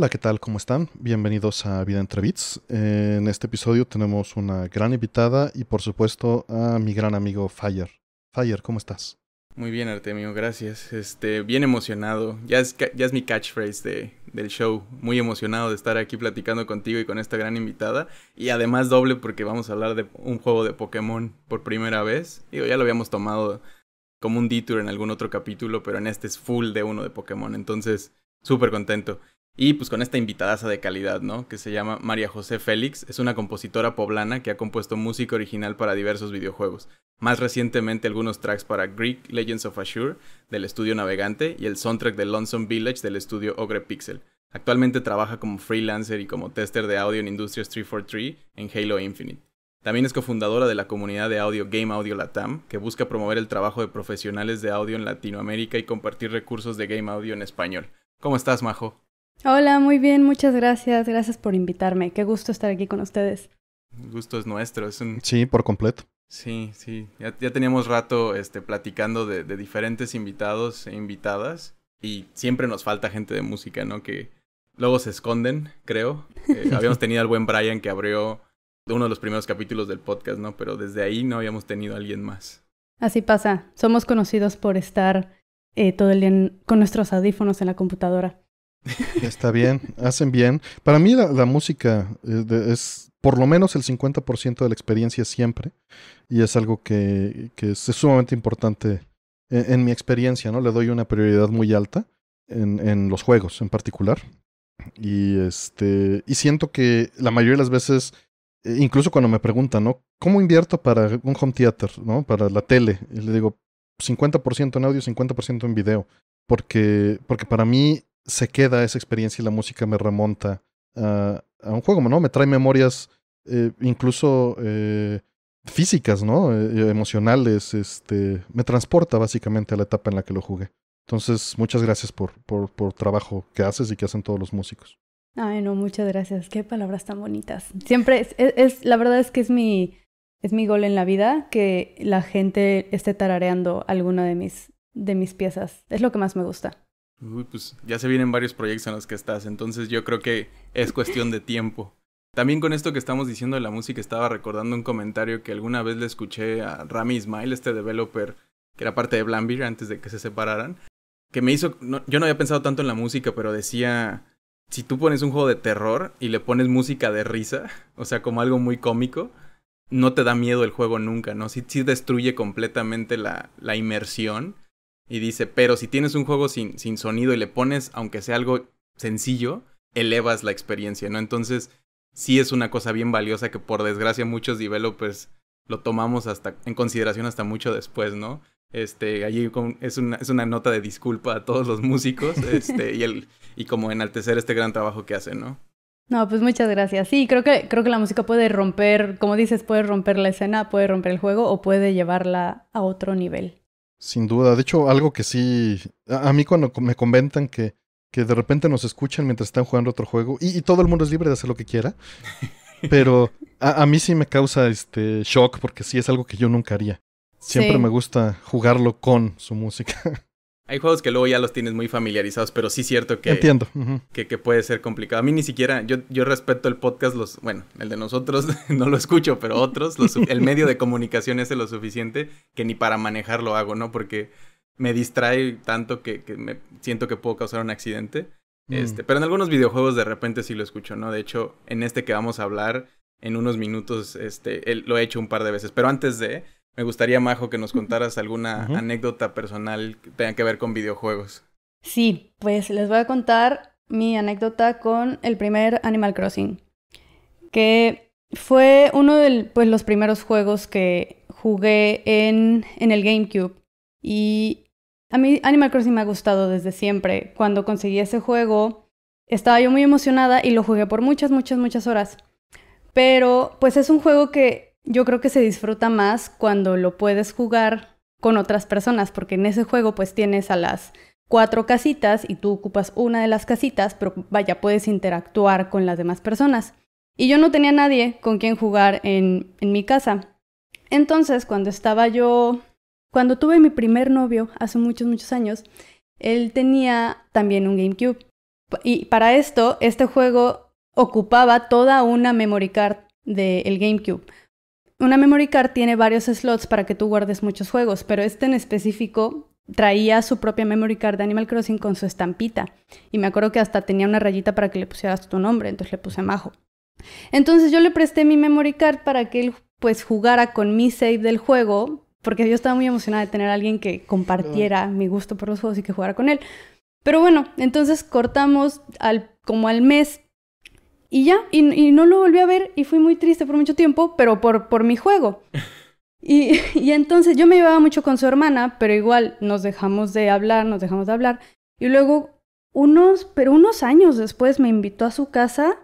Hola, ¿qué tal? ¿Cómo están? Bienvenidos a Vida entre Bits. En este episodio tenemos una gran invitada y por supuesto a mi gran amigo Fire. Fire, ¿cómo estás? Muy bien, Artemio, gracias. Este, bien emocionado. Ya es, ya es mi catchphrase de, del show. Muy emocionado de estar aquí platicando contigo y con esta gran invitada. Y además doble porque vamos a hablar de un juego de Pokémon por primera vez. Digo, ya lo habíamos tomado como un detour en algún otro capítulo, pero en este es full de uno de Pokémon. Entonces, súper contento. Y pues con esta invitadaza de calidad, ¿no? Que se llama María José Félix, es una compositora poblana que ha compuesto música original para diversos videojuegos. Más recientemente algunos tracks para Greek Legends of Assure del estudio Navegante y el soundtrack de Lonesome Village del estudio Ogre Pixel. Actualmente trabaja como freelancer y como tester de audio en Industrias 343 en Halo Infinite. También es cofundadora de la comunidad de audio Game Audio Latam, que busca promover el trabajo de profesionales de audio en Latinoamérica y compartir recursos de Game Audio en español. ¿Cómo estás, Majo? Hola, muy bien, muchas gracias. Gracias por invitarme. Qué gusto estar aquí con ustedes. El gusto es nuestro. Es un... Sí, por completo. Sí, sí. Ya, teníamos rato este, platicando de, diferentes invitados e invitadas. Y siempre nos falta gente de música, ¿no? Que luego se esconden, creo. Eh, habíamos tenido al buen Brian que abrió uno de los primeros capítulos del podcast, ¿no? Pero desde ahí no habíamos tenido a alguien más. Así pasa. Somos conocidos por estar eh, todo el día con nuestros audífonos en la computadora. Está bien, hacen bien. Para mí la, música eh, es, por lo menos el 50% de la experiencia siempre y es algo que, es, sumamente importante en, mi experiencia, ¿no? Le doy una prioridad muy alta en, en, los juegos en particular y, este, y siento que la mayoría de las veces, eh, incluso cuando me preguntan, ¿no? ¿Cómo invierto para un home theater, ¿no? Para la tele, le digo 50% en audio, 50% en video. Porque, porque para mí se queda esa experiencia y la música me remonta a, un juego, ¿no? Me trae memorias eh, incluso eh, físicas, ¿no? Eh, emocionales, este, me transporta básicamente a la etapa en la que lo jugué. Entonces, muchas gracias por, por, trabajo que haces y que hacen todos los músicos. Ay, no, muchas gracias. Qué palabras tan bonitas. Siempre es, es la verdad es que es mi, es mi gol en la vida que la gente esté tarareando alguna de mis, de mis piezas. Es lo que más me gusta. Uy, pues ya se vienen varios proyectos en los que estás, entonces yo creo que es cuestión de tiempo. También con esto que estamos diciendo de la música, estaba recordando un comentario que alguna vez le escuché a Rami Ismail, este developer que era parte de Blambeer antes de que se separaran, que me hizo, yo no había pensado tanto en la música, pero decía, si tú pones un juego de terror y le pones música de risa, o sea, como algo muy cómico, no te da miedo el juego nunca, ¿no? si destruye completamente la, la inmersión y dice, pero si tienes un juego sin, sonido y le pones, aunque sea algo sencillo, elevas la experiencia, ¿no? Entonces, sí es una cosa bien valiosa que por desgracia muchos developers lo tomamos hasta en consideración hasta mucho después, ¿no? Este, allí es una, es una nota de disculpa a todos los músicos este, y, el, y como enaltecer este gran trabajo que hacen, ¿no? No, pues muchas gracias. Sí, creo que, creo que la música puede romper, como dices, puede romper la escena, puede romper el juego o puede llevarla a otro nivel. Sin duda. De hecho, algo que sí. A, mí, cuando me comentan que, que de repente nos escuchan mientras están jugando otro juego, y, todo el mundo es libre de hacer lo que quiera, pero a, mí sí me causa este shock porque sí es algo que yo nunca haría. Siempre me gusta jugarlo con su música. Hay juegos que luego ya los tienes muy familiarizados, pero sí cierto que... Entiendo. que, puede ser complicado. A mí ni siquiera, yo, yo respeto el podcast, los, bueno, el de nosotros no lo escucho, pero otros, el medio de comunicación es lo suficiente que ni para manejarlo hago, ¿no? Porque me distrae tanto que, me siento que puedo causar un accidente. Mm. Este, pero en algunos videojuegos de repente sí lo escucho, ¿no? De hecho, en este que vamos a hablar, en unos minutos, este, lo he hecho un par de veces. Pero antes de me gustaría, Majo, que nos contaras alguna anécdota personal que tenga que ver con videojuegos. Sí, pues les voy a contar mi anécdota con el primer Animal Crossing, que fue uno de pues, los primeros juegos que jugué en, en el GameCube. Y a mí Animal Crossing me ha gustado desde siempre. Cuando conseguí ese juego, estaba yo muy emocionada y lo jugué por muchas, muchas, muchas horas. Pero pues es un juego que yo creo que se disfruta más cuando lo puedes jugar con otras personas, porque en ese juego pues tienes a las cuatro casitas y tú ocupas una de las casitas, pero vaya, puedes interactuar con las demás personas. Y yo no tenía nadie con quien jugar en, en mi casa. Entonces, cuando estaba yo, cuando tuve mi primer novio hace muchos, muchos años, él tenía también un GameCube. Y para esto, este juego ocupaba toda una memory card del GameCube. Una memory card tiene varios slots para que tú guardes muchos juegos, pero este en específico traía su propia memory card de Animal Crossing con su estampita. Y me acuerdo que hasta tenía una rayita para que le pusieras tu nombre, entonces le puse Majo. Entonces yo le presté mi memory card para que él pues jugara con mi save del juego, porque yo estaba muy emocionada de tener a alguien que compartiera mi gusto por los juegos y que jugara con él. Pero bueno, entonces cortamos al, como al mes y ya, y, no lo volví a ver y fui muy triste por mucho tiempo, pero por, por mi juego. Y, y, entonces yo me llevaba mucho con su hermana, pero igual nos dejamos de hablar, nos dejamos de hablar. Y luego, unos, pero unos años después me invitó a su casa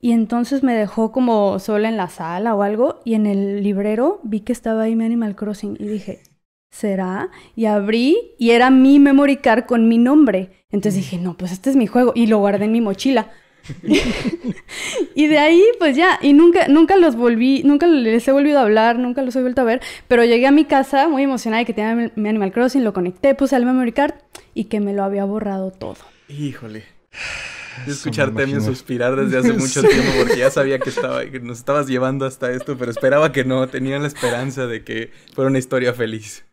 y entonces me dejó como sola en la sala o algo. Y en el librero vi que estaba ahí mi Animal Crossing y dije, ¿será? Y abrí y era mi memory card con mi nombre. Entonces mm. dije, no, pues este es mi juego. Y lo guardé en mi mochila. y de ahí, pues ya, y nunca, nunca los volví, nunca les he volvido a hablar, nunca los he vuelto a ver, pero llegué a mi casa muy emocionada de que tenía mi Animal Crossing, lo conecté, puse al memory card y que me lo había borrado todo. Híjole. escucharte a suspirar desde hace mucho tiempo porque ya sabía que, estaba, que nos estabas llevando hasta esto, pero esperaba que no, tenía la esperanza de que fuera una historia feliz.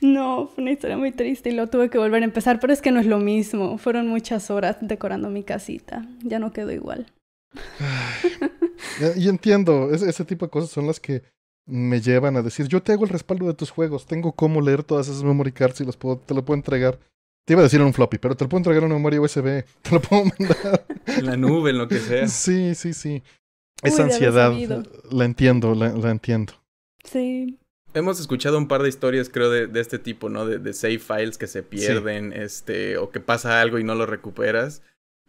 No, fue una historia muy triste y lo tuve que volver a empezar, pero es que no es lo mismo. Fueron muchas horas decorando mi casita, ya no quedó igual. y entiendo, ese tipo de cosas son las que me llevan a decir, yo te hago el respaldo de tus juegos, tengo cómo leer todas esas memory cards y puedo, te lo puedo entregar. Te iba a decir en un floppy, pero te lo puedo entregar en una memoria USB, te lo puedo mandar. En la nube, en lo que sea. Sí, sí, sí. Esa ansiedad, la entiendo, la entiendo. Sí hemos escuchado un par de historias, creo, de, de este tipo, ¿no? De, de, save files que se pierden, este, o que pasa algo y no lo recuperas.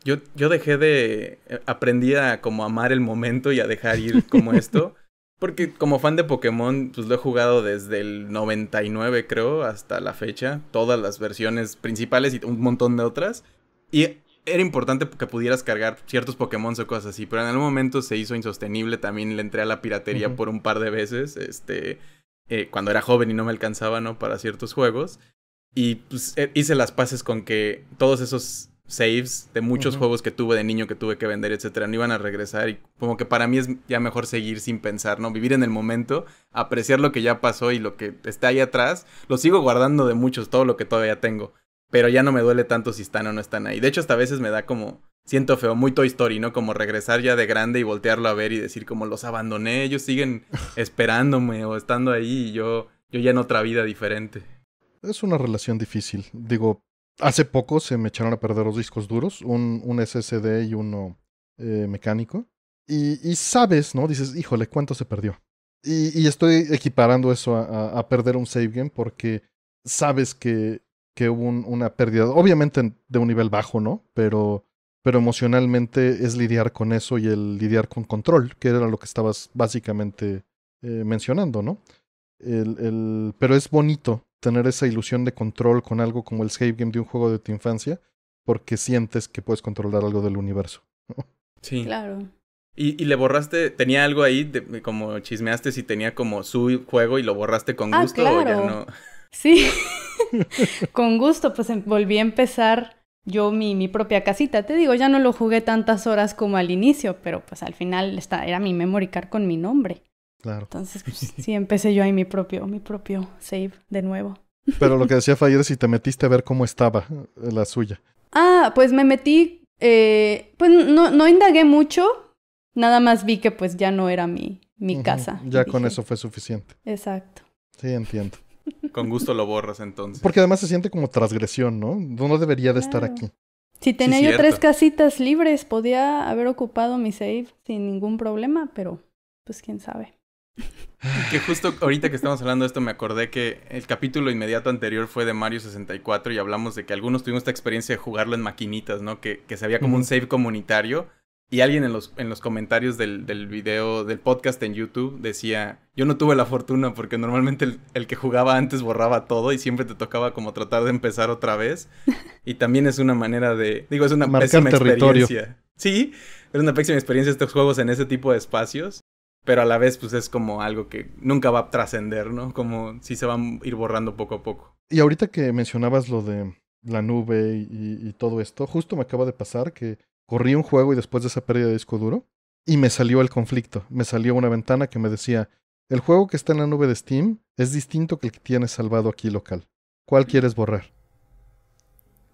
Yo, yo dejé de. Eh, aprendí a como amar el momento y a dejar ir como esto. Porque como fan de Pokémon, pues lo he jugado desde el 99, creo, hasta la fecha. Todas las versiones principales y un montón de otras. Y era importante que pudieras cargar ciertos Pokémon o cosas así. Pero en algún momento se hizo insostenible. También le entré a la piratería por un par de veces. Este eh, cuando era joven y no me alcanzaba, ¿no? Para ciertos juegos. Y pues, eh, hice las paces con que todos esos saves de muchos juegos que tuve de niño, que tuve que vender, etcétera, no iban a regresar. Y como que para mí es ya mejor seguir sin pensar, ¿no? Vivir en el momento, apreciar lo que ya pasó y lo que está ahí atrás. Lo sigo guardando de muchos, todo lo que todavía tengo. Pero ya no me duele tanto si están o no están ahí. De hecho, hasta a veces me da como siento feo, muy Toy Story, ¿no? Como regresar ya de grande y voltearlo a ver y decir como los abandoné, ellos siguen esperándome o estando ahí y yo, yo ya en otra vida diferente. Es una relación difícil. Digo, hace poco se me echaron a perder los discos duros, un, un SSD y uno eh, mecánico. Y, sabes, ¿no? Dices, híjole, ¿cuánto se perdió? Y, estoy equiparando eso a, perder un save game porque sabes que, que hubo una pérdida, obviamente de un nivel bajo, ¿no? Pero pero emocionalmente es lidiar con eso y el lidiar con control, que era lo que estabas básicamente eh, mencionando, ¿no? El, el, pero es bonito tener esa ilusión de control con algo como el save game de un juego de tu infancia, porque sientes que puedes controlar algo del universo. Sí. Claro. Y, le borraste, tenía algo ahí, como chismeaste si tenía como su juego y lo borraste con ah, gusto no. Sí, con gusto, pues em, volví a empezar yo mi, mi, propia casita. Te digo, ya no lo jugué tantas horas como al inicio, pero pues al final está, era mi memory card con mi nombre. Claro. Entonces, pues, sí, empecé yo ahí mi propio, mi propio save de nuevo. Pero lo que decía Fayer, si te metiste a ver cómo estaba eh, la suya. Ah, pues me metí, eh, pues no, no indagué mucho, nada más vi que pues ya no era mi, mi casa. Ya con eso fue suficiente. Exacto. Sí, entiendo. Con gusto lo borras entonces. Porque además se siente como transgresión, ¿no? No debería de estar aquí. Si tenía yo tres casitas libres, podía haber ocupado mi save sin ningún problema, pero pues quién sabe. Que justo ahorita que estamos hablando de esto me acordé que el capítulo inmediato anterior fue de Mario 64 y hablamos de que algunos tuvimos esta experiencia de jugarlo en maquinitas, ¿no? Que, que se había como un save comunitario y alguien en los, en los comentarios del, video, del podcast en YouTube, decía, yo no tuve la fortuna porque normalmente el, que jugaba antes borraba todo y siempre te tocaba como tratar de empezar otra vez. Y también es una manera de, digo, es una pésima experiencia. Sí, es una pésima experiencia estos juegos en ese tipo de espacios, pero a la vez pues es como algo que nunca va a trascender, ¿no? Como si se van a ir borrando poco a poco. Y ahorita que mencionabas lo de la nube y todo esto, justo me acaba de pasar que corrí un juego y después de esa pérdida de disco duro, y me salió el conflicto, me salió una ventana que me decía, el juego que está en la nube de Steam es distinto que el que tienes salvado aquí local. ¿Cuál quieres borrar?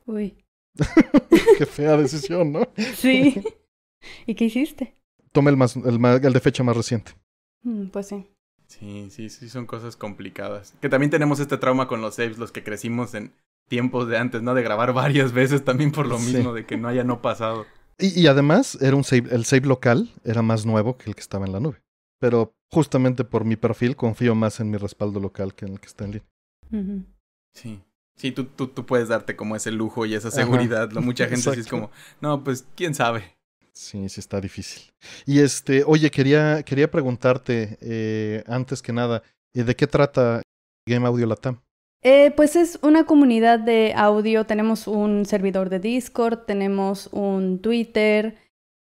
Uy. qué fea decisión, ¿no? sí. ¿Y qué hiciste? Tome el, más, el, de fecha más reciente. Mm, pues sí. Sí, sí, sí, son cosas complicadas. Que también tenemos este trauma con los saves, los que crecimos en tiempos de antes, ¿no? De grabar varias veces también por lo mismo, de que no haya no pasado. Y, y, además, era un el save local era más nuevo que el que estaba en la nube. Pero justamente por mi perfil confío más en mi respaldo local que en el que está en línea. Sí. Sí, tú, tú, puedes darte como ese lujo y esa seguridad. Mucha gente sí es como, no, pues quién sabe. Sí, sí está difícil. Y este, oye, quería, quería preguntarte, eh, antes que nada, eh, ¿de qué trata Game Audio Latam? Eh, pues es una comunidad de audio, tenemos un servidor de Discord, tenemos un Twitter,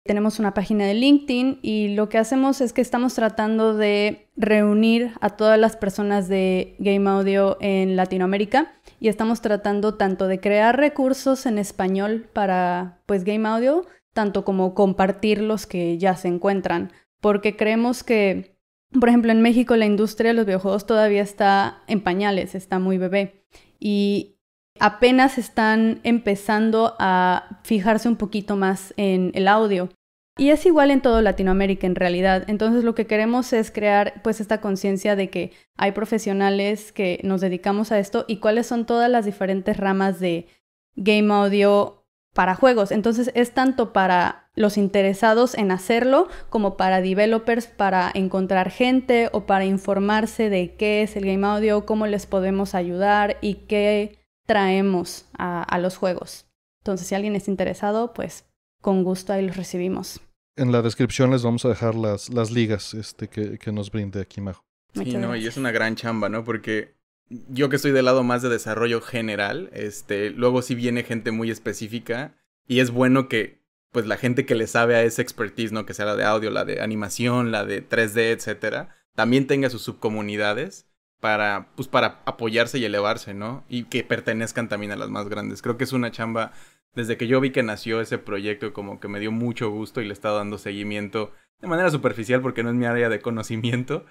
tenemos una página de LinkedIn y lo que hacemos es que estamos tratando de reunir a todas las personas de Game Audio en Latinoamérica y estamos tratando tanto de crear recursos en español para pues Game Audio, tanto como compartir los que ya se encuentran, porque creemos que por ejemplo, en México la industria de los videojuegos todavía está en pañales, está muy bebé. Y apenas están empezando a fijarse un poquito más en el audio. Y es igual en toda Latinoamérica en realidad. Entonces lo que queremos es crear pues esta conciencia de que hay profesionales que nos dedicamos a esto y cuáles son todas las diferentes ramas de game audio para juegos. Entonces es tanto para los interesados en hacerlo como para developers, para encontrar gente o para informarse de qué es el game audio, cómo les podemos ayudar y qué traemos a, los juegos. Entonces si alguien es interesado, pues con gusto ahí los recibimos. En la descripción les vamos a dejar las, las ligas este, que, que nos brinde aquí Majo. Sí, y es una gran chamba, ¿no? Porque yo que estoy del lado más de desarrollo general, este, luego sí viene gente muy específica y es bueno que pues la gente que le sabe a esa expertise, ¿no? Que sea la de audio, la de animación, la de 3D, etcétera, también tenga sus subcomunidades para, pues, para apoyarse y elevarse, ¿no? Y que pertenezcan también a las más grandes. Creo que es una chamba, desde que yo vi que nació ese proyecto, como que me dio mucho gusto y le he estado dando seguimiento de manera superficial porque no es mi área de conocimiento,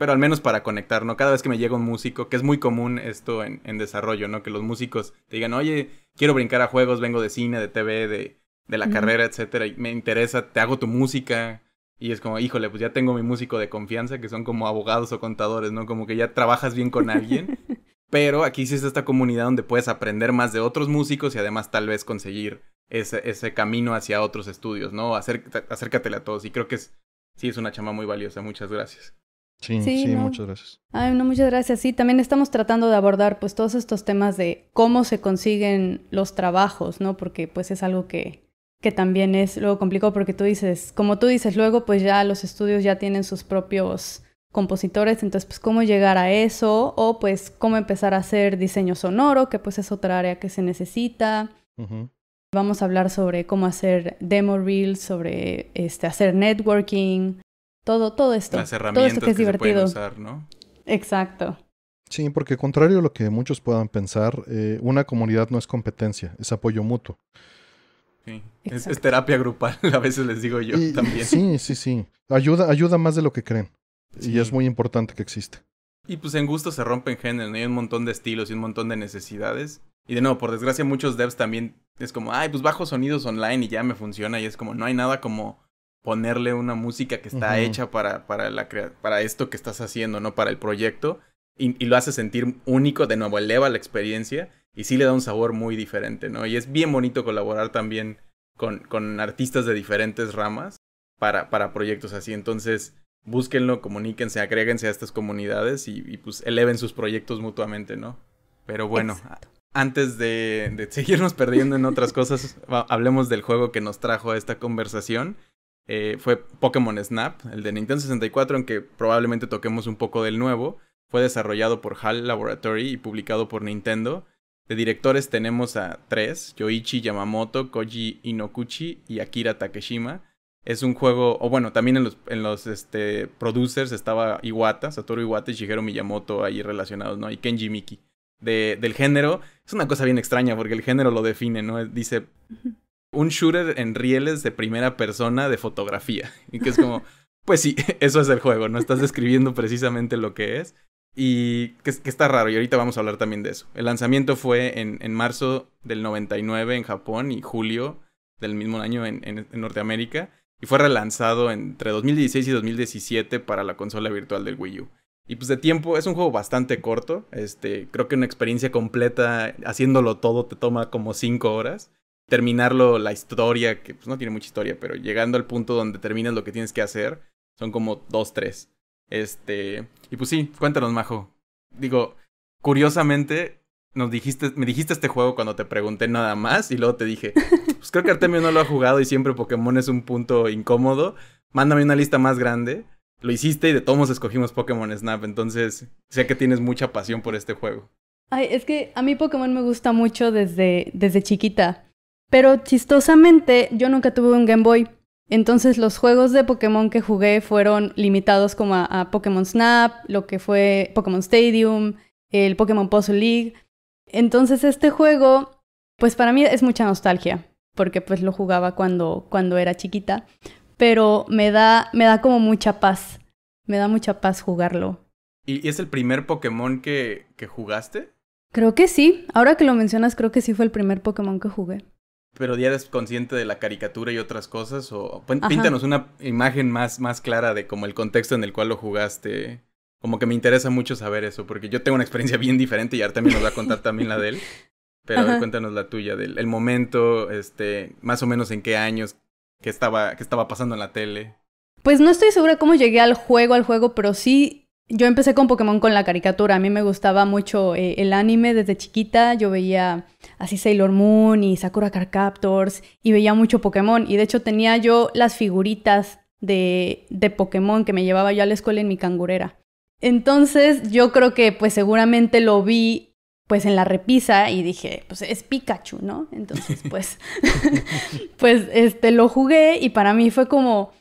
pero al menos para conectar, ¿no? Cada vez que me llega un músico, que es muy común esto en, desarrollo, ¿no? Que los músicos te digan, oye, quiero brincar a juegos, vengo de cine, de TV, de, la carrera, etcétera, y me interesa, te hago tu música. Y es como, híjole, pues ya tengo mi músico de confianza, que son como abogados o contadores, ¿no? Como que ya trabajas bien con alguien. pero aquí sí está esta comunidad donde puedes aprender más de otros músicos y además tal vez conseguir ese, ese camino hacia otros estudios, ¿no? acércatele a todos. Y creo que es, sí es una chama muy valiosa. Muchas gracias. Sí, sí, muchas gracias. Ay, no, muchas gracias. Sí, también estamos tratando de abordar pues todos estos temas de cómo se consiguen los trabajos, ¿no? Porque pues es algo que, que también es luego complicado porque tú dices, como tú dices luego, pues ya los estudios ya tienen sus propios compositores, entonces pues cómo llegar a eso o pues cómo empezar a hacer diseño sonoro, que pues es otra área que se necesita. Vamos a hablar sobre cómo hacer demo reels, sobre este, hacer networking, todo, todo esto. Las herramientas todo que, es divertido. usar, ¿no? Exacto. Sí, porque contrario a lo que muchos puedan pensar, eh, una comunidad no es competencia, es apoyo mutuo. Sí. Es, terapia grupal, a veces les digo yo también. Sí, sí, sí. Ayuda, ayuda más de lo que creen. Y es muy importante que exista. Y pues en gusto se rompen géneros, hay un montón de estilos y un montón de necesidades. Y de nuevo, por desgracia, muchos devs también es como, ay, pues bajo sonidos online y ya me funciona. Y es como, no hay nada como ponerle una música que está hecha para, para, esto que estás haciendo, ¿no? Para el proyecto. Y, lo hace sentir único, de nuevo, eleva la experiencia y sí le da un sabor muy diferente, ¿no? Y es bien bonito colaborar también con, con artistas de diferentes ramas para, para proyectos así. Entonces, búsquenlo, comuníquense, agréguense a estas comunidades y, pues eleven sus proyectos mutuamente, ¿no? Pero bueno, antes de, de seguirnos perdiendo en otras cosas, hablemos del juego que nos trajo a esta conversación. Eh, fue Pokémon Snap, el de Nintendo 64, en que probablemente toquemos un poco del nuevo. Fue desarrollado por HAL Laboratory y publicado por Nintendo. De directores tenemos a tres, Yoichi Yamamoto, Koji Inokuchi y Akira Takeshima. Es un juego, o bueno, también en los, en los este, producers estaba Iwata, Satoru Iwata y Shigeru Miyamoto ahí relacionados, ¿no? Y Kenji Miki. De, del género, es una cosa bien extraña porque el género lo define, ¿no? Dice un shooter en rieles de primera persona de fotografía. Y que es como, pues sí, eso es el juego, no estás describiendo precisamente lo que es. Y que, está raro, y ahorita vamos a hablar también de eso. El lanzamiento fue en, marzo del 99 en Japón y julio del mismo año en, en, Norteamérica. Y fue relanzado entre 2016 y 2017 para la consola virtual del Wii U. Y pues de tiempo, es un juego bastante corto. Este, creo que una experiencia completa haciéndolo todo te toma como 5 horas terminarlo la historia, que pues no tiene mucha historia, pero llegando al punto donde terminas lo que tienes que hacer, son como dos, tres. Este, y pues sí, cuéntanos, Majo. Digo, curiosamente, nos dijiste, me dijiste este juego cuando te pregunté nada más y luego te dije, pues creo que Artemio no lo ha jugado y siempre Pokémon es un punto incómodo, mándame una lista más grande. Lo hiciste y de todos escogimos Pokémon Snap, entonces sé que tienes mucha pasión por este juego. Ay, es que a mí Pokémon me gusta mucho desde, desde chiquita. Pero chistosamente, yo nunca tuve un Game Boy. Entonces los juegos de Pokémon que jugué fueron limitados como a, Pokémon Snap, lo que fue Pokémon Stadium, el Pokémon Puzzle League. Entonces este juego, pues para mí es mucha nostalgia, porque pues lo jugaba cuando, cuando era chiquita, pero me da, me da como mucha paz, me da mucha paz jugarlo. ¿Y es el primer Pokémon que, que jugaste? Creo que sí, ahora que lo mencionas creo que sí fue el primer Pokémon que jugué. Pero ya eres consciente de la caricatura y otras cosas, o píntanos una imagen más, más clara de como el contexto en el cual lo jugaste. Como que me interesa mucho saber eso, porque yo tengo una experiencia bien diferente y ahora también nos va a contar también la de él. Pero cuéntanos la tuya, del el momento, este, más o menos en qué años, qué estaba, qué estaba pasando en la tele. Pues no estoy segura cómo llegué al juego, al juego, pero sí yo empecé con Pokémon con la caricatura. A mí me gustaba mucho eh, el anime desde chiquita. Yo veía así Sailor Moon y Sakura Captors y veía mucho Pokémon. Y de hecho tenía yo las figuritas de, de Pokémon que me llevaba yo a la escuela en mi cangurera. Entonces yo creo que pues seguramente lo vi pues en la repisa y dije, pues es Pikachu, ¿no? Entonces pues, pues este lo jugué y para mí fue como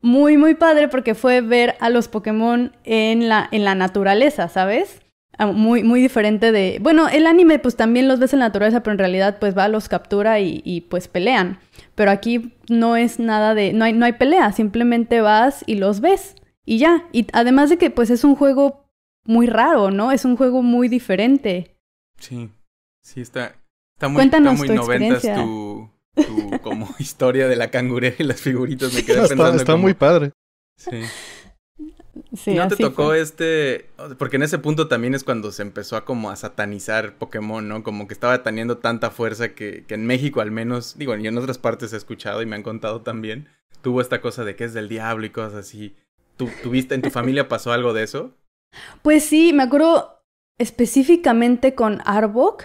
muy, muy padre porque fue ver a los Pokémon en la, en la naturaleza, ¿sabes? Ah, muy, muy diferente de... Bueno, el anime pues también los ves en la naturaleza, pero en realidad pues va, los captura y, pues pelean. Pero aquí no es nada de... No hay, no hay pelea, simplemente vas y los ves y ya. Y además de que pues es un juego muy raro, ¿no? Es un juego muy diferente. Sí, sí, está, está muy, Cuéntanos tu, tu como historia de la cangurera y las figuritas. Me quedé pensando. Está, muy padre. Sí. no te tocó este, porque en ese punto también es cuando se empezó a como a satanizar Pokémon, ¿no? Como que estaba teniendo tanta fuerza que, que en México al menos, digo, y en otras partes he escuchado y me han contado también, tuvo esta cosa de que es del diablo y cosas así. ¿Tú, ¿Tuviste, en tu familia pasó algo de eso? Pues sí, me acuerdo específicamente con Arbok,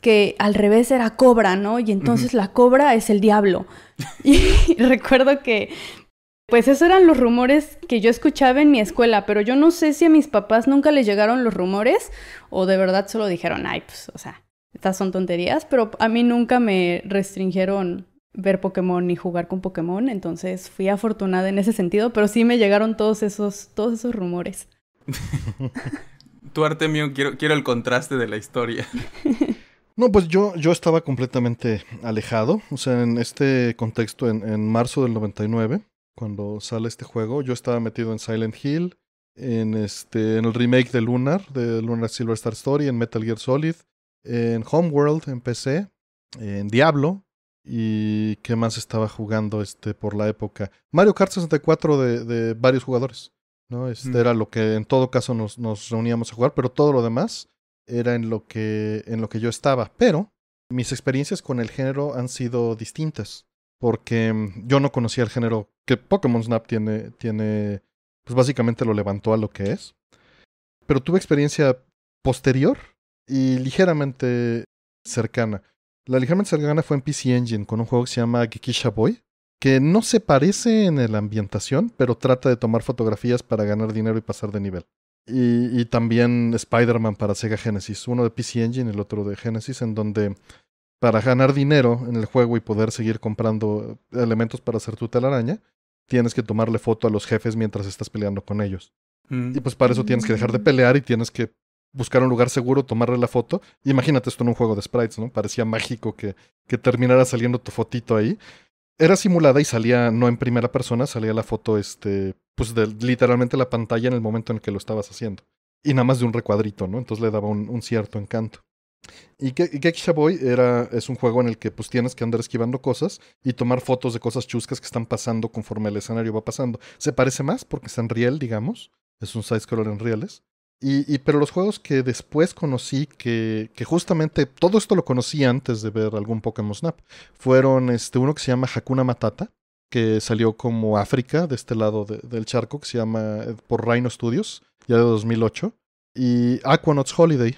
que al revés era cobra, ¿no? Y entonces la cobra es el diablo. Y, recuerdo que, pues esos eran los rumores que yo escuchaba en mi escuela, pero yo no sé si a mis papás nunca les llegaron los rumores o de verdad solo dijeron, ay, pues, o sea, estas son tonterías, pero a mí nunca me restringieron ver Pokémon ni jugar con Pokémon, entonces fui afortunada en ese sentido, pero sí me llegaron todos esos, todos esos rumores. Tu mío, quiero, quiero el contraste de la historia. No, pues yo, yo estaba completamente alejado. O sea, en este contexto, en, en marzo del 99, cuando sale este juego, yo estaba metido en Silent Hill, en, este, en el remake de Lunar, de Lunar Silver Star Story, en Metal Gear Solid, en Homeworld, en PC, en Diablo, y qué más estaba jugando este por la época. Mario Kart 64 de, de varios jugadores, ¿no? Este mm. era lo que en todo caso nos, nos, reuníamos a jugar, pero todo lo demás era en lo que, en lo que yo estaba, pero mis experiencias con el género han sido distintas, porque mm, yo no conocía el género que Pokémon Snap tiene, tiene, pues básicamente lo levantó a lo que es, pero tuve experiencia posterior y ligeramente cercana. La ligeramente cercana fue en PC Engine con un juego que se llama Gekisha Boy, que no se parece en la ambientación, pero trata de tomar fotografías para ganar dinero y pasar de nivel y, también Spider-Man para Sega Genesis, uno de PC Engine y el otro de Genesis, en donde para ganar dinero en el juego y poder seguir comprando elementos para hacer tu telaraña, tienes que tomarle foto a los jefes mientras estás peleando con ellos. Mm. Y pues para eso tienes que dejar de pelear y tienes que buscar un lugar seguro, tomarle la foto. Imagínate esto en un juego de sprites, ¿no? Parecía mágico que, que terminara saliendo tu fotito ahí era simulada y salía no en primera persona, salía la foto, este, pues de, literalmente la pantalla en el momento en el que lo estabas haciendo. Y nada más de un recuadrito, ¿no? Entonces le daba un, cierto encanto. Y, Ge Boy era, es un juego en el que pues tienes que andar esquivando cosas y tomar fotos de cosas chuscas que están pasando conforme el escenario va pasando. Se parece más porque está en riel, digamos. Es un side-scroller en reales. Y, pero los juegos que después conocí, que, justamente todo esto lo conocí antes de ver algún Pokémon Snap, fueron este, uno que se llama Hakuna Matata, que salió como África, de este lado del charco, que se llama eh, por Rhino Studios, ya de 2008, y Aquanauts Holiday,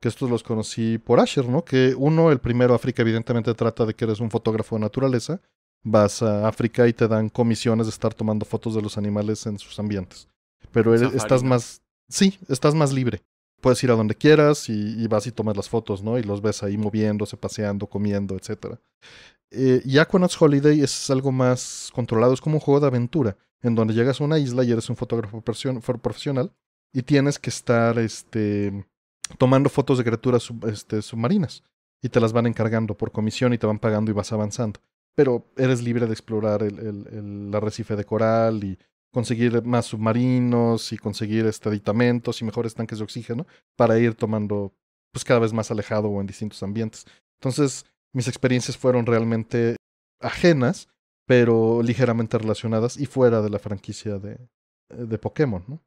que estos los conocí por Asher, ¿no? Que uno, el primero, África, evidentemente trata de que eres un fotógrafo de naturaleza, vas a África y te dan comisiones de estar tomando fotos de los animales en sus ambientes. Pero estás más sí, estás más libre. Puedes ir a donde quieras y, vas y tomas las fotos, ¿no? Y los ves ahí moviéndose, paseando, comiendo, etc. Eh, y Aquanauts Holiday es algo más controlado, es como un juego de aventura, en donde llegas a una isla y eres un fotógrafo profesional y tienes que estar este, tomando fotos de criaturas este, submarinas y te las van encargando por comisión y te van pagando y vas avanzando. Pero eres libre de explorar el, el, el arrecife de coral y conseguir más submarinos y conseguir este, y mejores tanques de oxígeno para ir tomando pues cada vez más alejado o en distintos ambientes. Entonces, mis experiencias fueron realmente ajenas, pero ligeramente relacionadas y fuera de la franquicia de, de Pokémon, ¿no?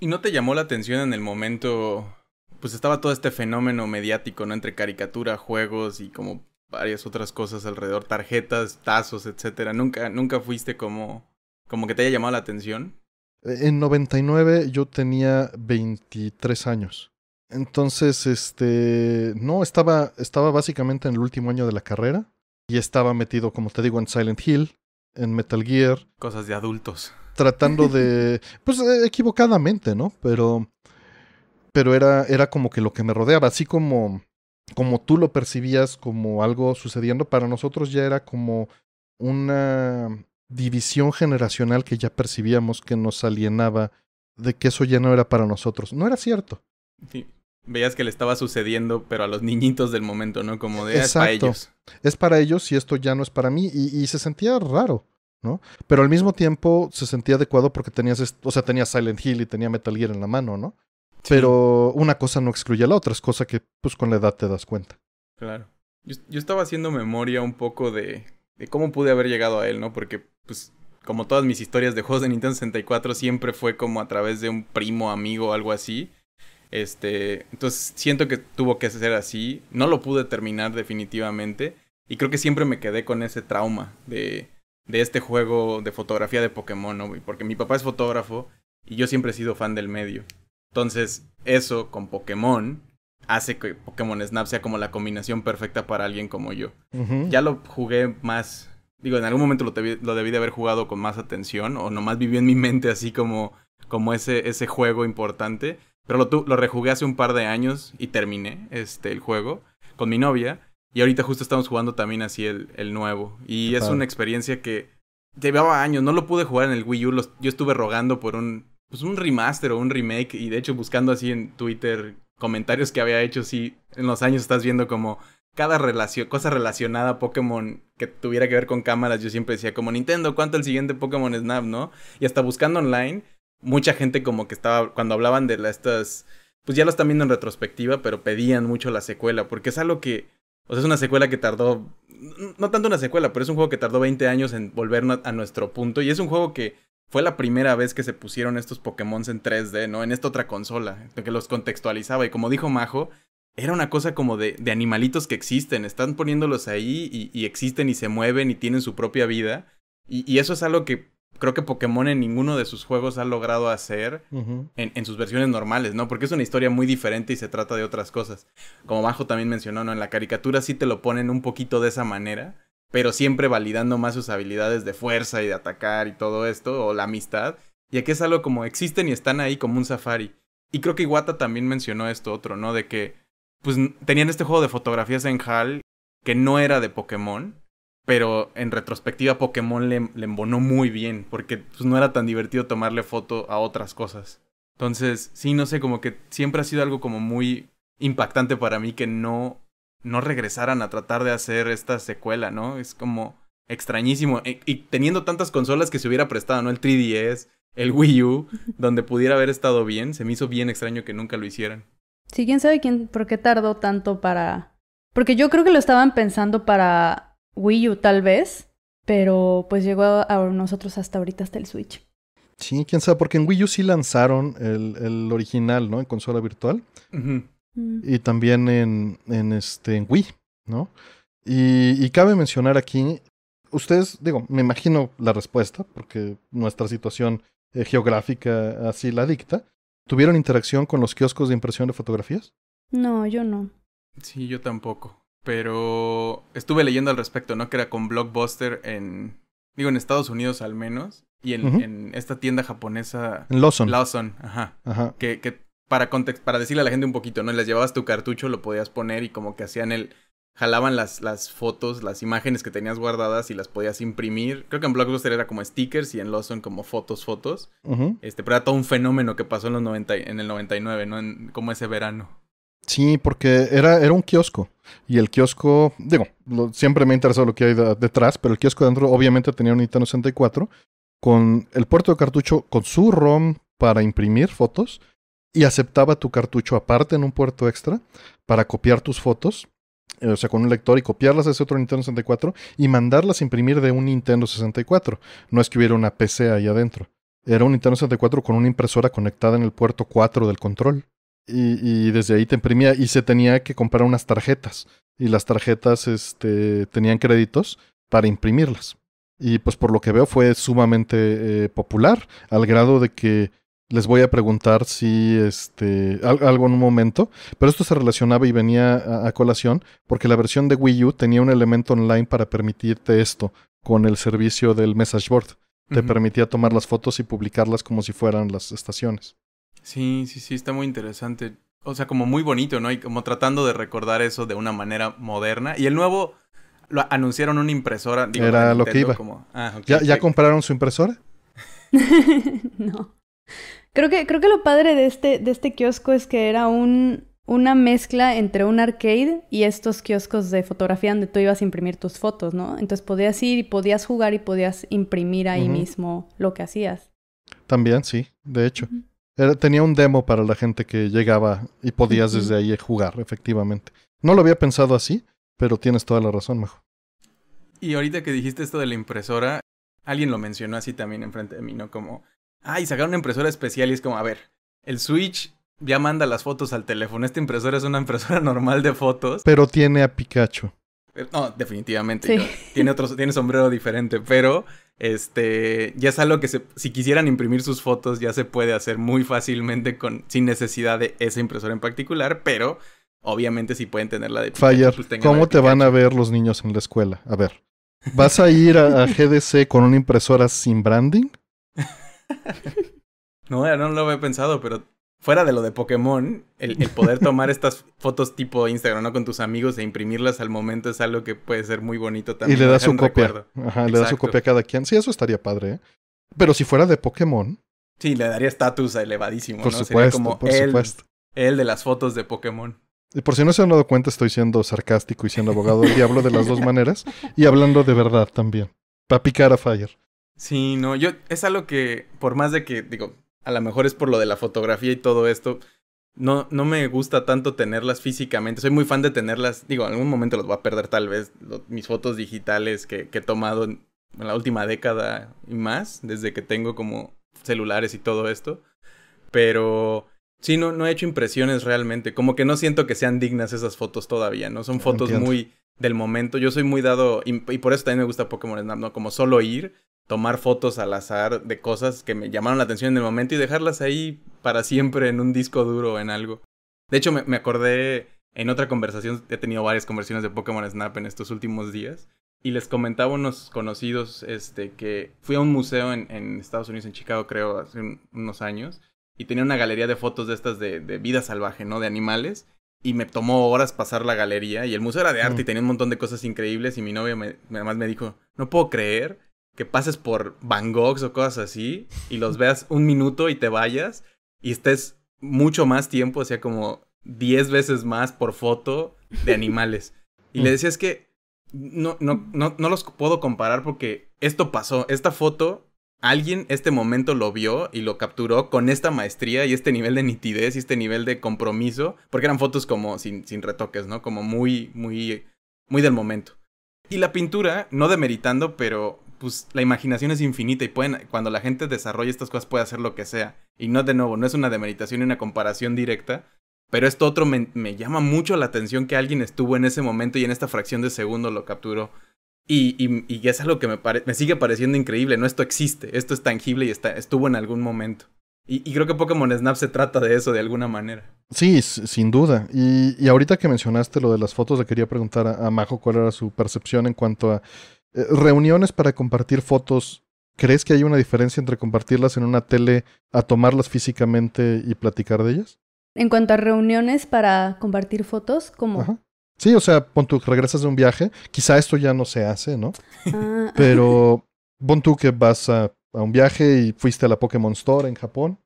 ¿Y no te llamó la atención en el momento? Pues estaba todo este fenómeno mediático, ¿no? Entre caricatura, juegos y como varias otras cosas alrededor, tarjetas, tazos, etcétera. Nunca, nunca fuiste como como que te haya llamado la atención? En 99 yo tenía 23 años. Entonces, este, no, estaba, estaba básicamente en el último año de la carrera y estaba metido, como te digo, en Silent Hill, en Metal Gear. Cosas de adultos. Tratando de, pues eh, equivocadamente, ¿no? Pero, pero era, era como que lo que me rodeaba, así como, como tú lo percibías como algo sucediendo, para nosotros ya era como una, división generacional que ya percibíamos que nos alienaba de que eso ya no era para nosotros. No era cierto. Sí. Veías que le estaba sucediendo, pero a los niñitos del momento, ¿no? Como de ah, es para ellos. Es para ellos y esto ya no es para mí. Y, se sentía raro, ¿no? Pero al mismo tiempo se sentía adecuado porque tenías, o sea, tenía Silent Hill y tenía Metal Gear en la mano, ¿no? Pero una cosa no excluye a la otra, es cosa que pues con la edad te das cuenta. Claro. yo estaba haciendo memoria un poco de de cómo pude haber llegado a él, ¿no? Porque, pues, como todas mis historias de juegos de Nintendo 64, siempre fue como a través de un primo, amigo, algo así. Este, entonces siento que tuvo que ser así. No lo pude terminar definitivamente. Y creo que siempre me quedé con ese trauma de, de este juego de fotografía de Pokémon, ¿no? Porque mi papá es fotógrafo y yo siempre he sido fan del medio. Entonces, eso con Pokémon hace que Pokémon Snap sea como la combinación perfecta para alguien como yo. Ya lo jugué más, digo, en algún momento lo, debí, de haber jugado con más atención o nomás viví en mi mente así como, como ese, ese juego importante. Pero lo, lo rejugué hace un par de años y terminé este, el juego con mi novia. Y ahorita justo estamos jugando también así el, nuevo. Y es una experiencia que llevaba años. No lo pude jugar en el Wii U. yo estuve rogando por un, pues un remaster o un remake. Y de hecho buscando así en Twitter comentarios que había hecho, sí, en los años estás viendo como cada relación, cosa relacionada a Pokémon que tuviera que ver con cámaras, yo siempre decía como Nintendo, ¿cuánto el siguiente Pokémon Snap, no? Y hasta buscando online, mucha gente como que estaba, cuando hablaban de estas, pues ya lo están viendo en retrospectiva, pero pedían mucho la secuela, porque es algo que, o sea, es una secuela que tardó, no tanto una secuela, pero es un juego que tardó 20 años en volver a nuestro punto, y es un juego que fue la primera vez que se pusieron estos Pokémon en 3D, ¿no? En esta otra consola, que los contextualizaba. Y como dijo Majo, era una cosa como de, animalitos que existen, están poniéndolos ahí y, existen y se mueven y tienen su propia vida. Y, eso es algo que creo que Pokémon en ninguno de sus juegos ha logrado hacer en, en, sus versiones normales, ¿no? Porque es una historia muy diferente y se trata de otras cosas. Como Majo también mencionó, ¿no? En la caricatura sí te lo ponen un poquito de esa manera pero siempre validando más sus habilidades de fuerza y de atacar y todo esto, o la amistad, Y aquí es algo como existen y están ahí como un safari. Y creo que Iwata también mencionó esto otro, ¿no? De que, pues, tenían este juego de fotografías en HAL que no era de Pokémon, pero en retrospectiva Pokémon le, le embonó muy bien, porque pues, no era tan divertido tomarle foto a otras cosas. Entonces, sí, no sé, como que siempre ha sido algo como muy impactante para mí que no no regresaran a tratar de hacer esta secuela, ¿no? Es como extrañísimo. E, y teniendo tantas consolas que se hubiera prestado, ¿no? El 3DS, el Wii U, donde pudiera haber estado bien, se me hizo bien extraño que nunca lo hicieran. Sí, quién sabe quién, por qué tardó tanto para. Porque yo creo que lo estaban pensando para Wii U, tal vez, pero pues llegó a nosotros hasta ahorita, hasta el Switch. Sí, quién sabe, porque en Wii U sí lanzaron el, original, ¿no? En consola virtual. Ajá. Mm. y también en, en, este, en Wii, ¿no? Y, cabe mencionar aquí, ustedes, digo, me imagino la respuesta, porque nuestra situación eh, geográfica así la dicta, ¿tuvieron interacción con los kioscos de impresión de fotografías? No, yo no. Sí, yo tampoco. Pero estuve leyendo al respecto, ¿no? Que era con Blockbuster en, digo, en Estados Unidos al menos, y en, en esta tienda japonesa. En Lawson. Lawson, ajá. ajá. que para, para decirle a la gente un poquito, ¿no? Les llevabas tu cartucho, lo podías poner y como que hacían el... Jalaban las, las fotos, las imágenes que tenías guardadas y las podías imprimir. Creo que en Blockbuster era como stickers y en Lawson como fotos, fotos. este, pero era todo un fenómeno que pasó en, los en el 99, ¿no? En, como ese verano. Sí, porque era, era un kiosco. Y el kiosco, digo, siempre me ha interesado lo que hay detrás, pero el kiosco dentro obviamente tenía un Nintendo 64 con el puerto de cartucho, con su ROM para imprimir fotos y aceptaba tu cartucho aparte en un puerto extra para copiar tus fotos, eh, o sea, con un lector y copiarlas a ese otro Nintendo 64 y mandarlas a imprimir de un Nintendo 64. No es que hubiera una PC ahí adentro. Era un Nintendo 64 con una impresora conectada en el puerto 4 del control. Y, desde ahí te imprimía y se tenía que comprar unas tarjetas. Y las tarjetas este, tenían créditos para imprimirlas. Y pues por lo que veo fue sumamente eh, popular, al grado de que les voy a preguntar si este algo en un momento, pero esto se relacionaba y venía a, colación porque la versión de Wii U tenía un elemento online para permitirte esto con el servicio del message board. Te permitía tomar las fotos y publicarlas como si fueran las estaciones. Sí, sí, sí, está muy interesante. O sea, como muy bonito, ¿no? Y como tratando de recordar eso de una manera moderna. Y el nuevo lo anunciaron una impresora. Era lo que iba. Ah, ¿Ya compraron su impresora? no. Creo que, creo que lo padre de este, de este kiosco es que era un, una mezcla entre un arcade y estos kioscos de fotografía donde tú ibas a imprimir tus fotos, ¿no? Entonces podías ir y podías jugar y podías imprimir ahí mismo lo que hacías. También, sí, de hecho. tenía un demo para la gente que llegaba y podías desde ahí jugar, efectivamente. No lo había pensado así, pero tienes toda la razón, mejor. Y ahorita que dijiste esto de la impresora, alguien lo mencionó así también enfrente de mí, ¿no? Como Ah, y sacaron una impresora especial y es como, a ver, el Switch ya manda las fotos al teléfono. Esta impresora es una impresora normal de fotos. Pero tiene a Pikachu. Eh, no, definitivamente. Tiene otro, tiene sombrero diferente, pero este ya es algo que se, si quisieran imprimir sus fotos ya se puede hacer muy fácilmente con sin necesidad de esa impresora en particular, pero obviamente si pueden tener la de Pikachu, pues ¿cómo te van a ver los niños en la escuela? A ver, ¿vas a ir a, a GDC con una impresora sin branding? no, no lo había pensado, pero fuera de lo de Pokémon, el, poder tomar estas fotos tipo Instagram, ¿no? Con tus amigos e imprimirlas al momento es algo que puede ser muy bonito también. Y le das su copia. Ajá, le das su copia a cada quien. Sí, eso estaría padre. ¿eh? Pero si fuera de Pokémon. Sí, le daría estatus elevadísimo, por Supuesto, Sería como el, de las fotos de Pokémon. Y por si no se han dado cuenta, estoy siendo sarcástico y siendo abogado del diablo de las dos maneras. Y hablando de verdad también. picar a Fire. Sí, no, yo es algo que, por más de que, digo, a lo mejor es por lo de la fotografía y todo esto, no, no me gusta tanto tenerlas físicamente. Soy muy fan de tenerlas, digo, en algún momento las voy a perder tal vez, mis fotos digitales que, que, he tomado en la última década y más, desde que tengo como celulares y todo esto. Pero sí, no, no he hecho impresiones realmente, como que no siento que sean dignas esas fotos todavía, ¿no? Son fotos muy del momento. Yo soy muy dado, y, y, por eso también me gusta Pokémon Snap, ¿no? Como solo ir tomar fotos al azar de cosas que me llamaron la atención en el momento y dejarlas ahí para siempre en un disco duro o en algo. De hecho, me, acordé en otra conversación, he tenido varias conversaciones de Pokémon Snap en estos últimos días, y les comentaba unos conocidos este, que fui a un museo en, Estados Unidos, en Chicago creo, hace unos años, y tenía una galería de fotos de estas de, vida salvaje, ¿no? De animales, y me tomó horas pasar la galería, y el museo era de arte y tenía un montón de cosas increíbles, y mi novia además me dijo, no puedo creer que pases por Van Gogh o cosas así y los veas un minuto y te vayas y estés mucho más tiempo, o sea, como 10 veces más por foto de animales. Y le decía, es que no, no, no, los puedo comparar porque esto pasó, esta foto, alguien este momento lo vio y lo capturó con esta maestría y este nivel de nitidez y este nivel de compromiso, porque eran fotos como sin, sin retoques, ¿no? Como muy, muy, muy del momento. Y la pintura, no demeritando, pero pues la imaginación es infinita y pueden, cuando la gente desarrolla estas cosas puede hacer lo que sea. Y no de nuevo, no es una demeritación ni una comparación directa, pero esto otro me, me, llama mucho la atención que alguien estuvo en ese momento y en esta fracción de segundo lo capturó. Y, y, y es algo que me, me, sigue pareciendo increíble, ¿no? Esto existe, esto es tangible y está, estuvo en algún momento. Y, creo que Pokémon Snap se trata de eso de alguna manera. Sí, sin duda. Y, ahorita que mencionaste lo de las fotos, le quería preguntar a Majo cuál era su percepción en cuanto a eh, reuniones para compartir fotos. ¿Crees que hay una diferencia entre compartirlas en una tele a tomarlas físicamente y platicar de ellas? En cuanto a reuniones para compartir fotos, ¿cómo? Sí, o sea, pon tú, regresas de un viaje, quizá esto ya no se hace, ¿no? Ah. Pero pon tú que vas a, un viaje y fuiste a la Pokémon Store en Japón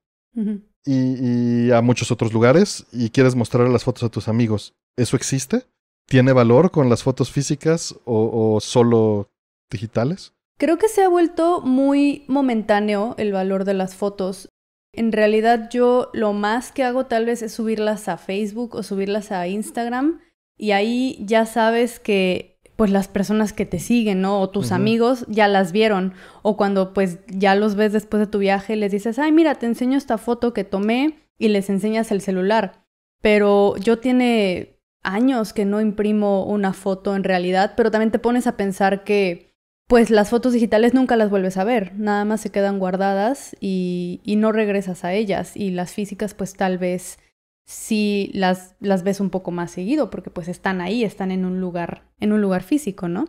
y, a muchos otros lugares y quieres mostrar las fotos a tus amigos. ¿Eso existe? ¿Tiene valor con las fotos físicas o, solo digitales? Creo que se ha vuelto muy momentáneo el valor de las fotos. En realidad yo lo más que hago tal vez es subirlas a Facebook o subirlas a Instagram y ahí ya sabes que pues las personas que te siguen, ¿no? O tus amigos ya las vieron o cuando pues ya los ves después de tu viaje les dices, "Ay, mira, te enseño esta foto que tomé" y les enseñas el celular. Pero yo tiene años que no imprimo una foto en realidad, pero también te pones a pensar que pues las fotos digitales nunca las vuelves a ver, nada más se quedan guardadas y, no regresas a ellas. Y las físicas, pues tal vez sí las, las ves un poco más seguido, porque pues están ahí, están en un lugar, en un lugar físico, ¿no?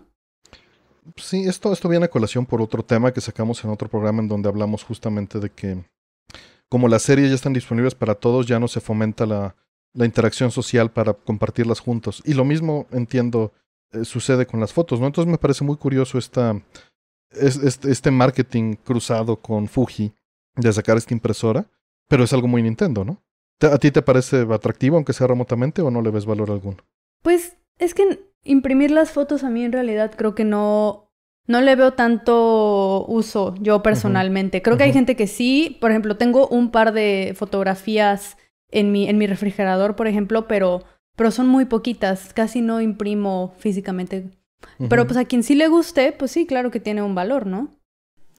Sí, esto, esto viene a colación por otro tema que sacamos en otro programa en donde hablamos justamente de que como las series ya están disponibles para todos, ya no se fomenta la, la interacción social para compartirlas juntos. Y lo mismo entiendo sucede con las fotos, ¿no? Entonces me parece muy curioso esta, este, marketing cruzado con Fuji de sacar esta impresora, pero es algo muy Nintendo, ¿no? ¿A ti te parece atractivo, aunque sea remotamente, o no le ves valor alguno? Pues es que imprimir las fotos a mí en realidad creo que no, no le veo tanto uso yo personalmente. Creo que hay gente que sí, por ejemplo, tengo un par de fotografías en mi, en mi refrigerador, por ejemplo, pero pero son muy poquitas, casi no imprimo físicamente. Pero pues a quien sí le guste, pues sí, claro que tiene un valor, ¿no?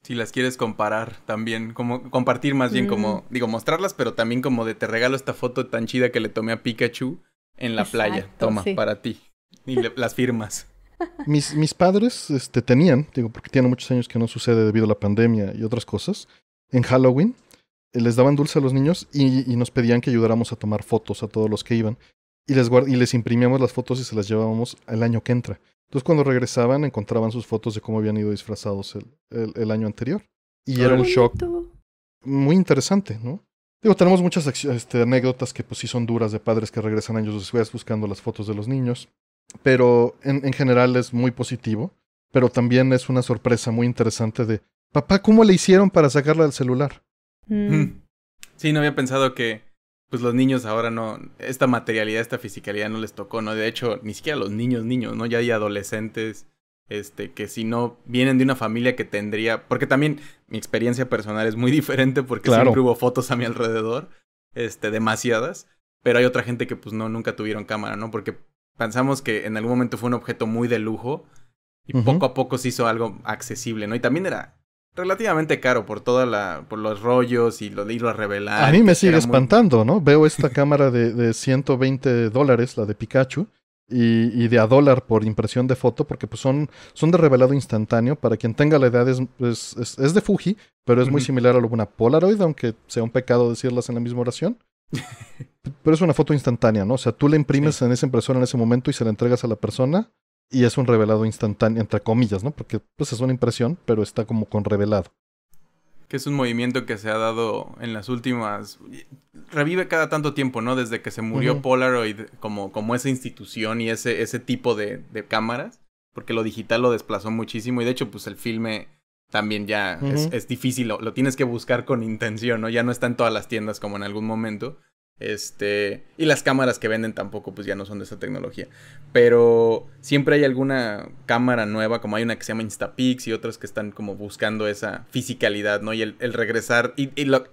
Si las quieres comparar también, como compartir más bien, como, mm. digo, mostrarlas, pero también como de te regalo esta foto tan chida que le tomé a Pikachu en la playa. Toma, para ti. Y las firmas. Mis, mis padres este, tenían, digo, porque tiene muchos años que no sucede debido a la pandemia y otras cosas, en Halloween eh, les daban dulce a los niños y, nos pedían que ayudáramos a tomar fotos a todos los que iban y les, y les imprimíamos las fotos y se las llevábamos el año que entra. Entonces cuando regresaban encontraban sus fotos de cómo habían ido disfrazados el, el, año anterior. Y ah, era un shock muy interesante, ¿no? Digo, tenemos muchas este, anécdotas que pues sí son duras de padres que regresan años después buscando las fotos de los niños, pero en, en general es muy positivo, pero también es una sorpresa muy interesante de, papá, ¿cómo le hicieron para sacarla del celular? Mm. Sí, no había pensado que pues los niños ahora no, esta materialidad, esta fisicalidad no les tocó, ¿no? De hecho, ni siquiera los niños, niños, ¿no? Ya hay adolescentes, este, que si no vienen de una familia que tendría, porque también mi experiencia personal es muy diferente porque siempre hubo fotos a mi alrededor, este, demasiadas, pero hay otra gente que pues no, nunca tuvieron cámara, ¿no? Porque pensamos que en algún momento fue un objeto muy de lujo y poco a poco se hizo algo accesible, ¿no? Y también era relativamente caro por toda la por los rollos y lo de irlo a revelar. A mí me sigue espantando, ¿no? Veo esta cámara de, de 120 dólares, la de Pikachu, y, y, de a dólar por impresión de foto, porque pues son, son de revelado instantáneo. Para quien tenga la edad es, es, de Fuji, pero es muy similar a alguna Polaroid, aunque sea un pecado decirlas en la misma oración. pero es una foto instantánea, ¿no? O sea, tú la imprimes en esa impresora en ese momento y se la entregas a la persona y es un revelado instantáneo, entre comillas, ¿no? Porque pues es una impresión, pero está como con revelado. Que es un movimiento que se ha dado en las últimas... Revive cada tanto tiempo, ¿no? Desde que se murió Polaroid como, como esa institución y ese, ese tipo de, cámaras, porque lo digital lo desplazó muchísimo y de hecho pues el filme también ya es, es, difícil, lo, lo, tienes que buscar con intención, ¿no? Ya no está en todas las tiendas como en algún momento. Este, y las cámaras que venden tampoco, pues ya no son de esa tecnología. Pero siempre hay alguna cámara nueva, como hay una que se llama Instapix y otras que están como buscando esa fisicalidad, ¿no? Y el, regresar, y,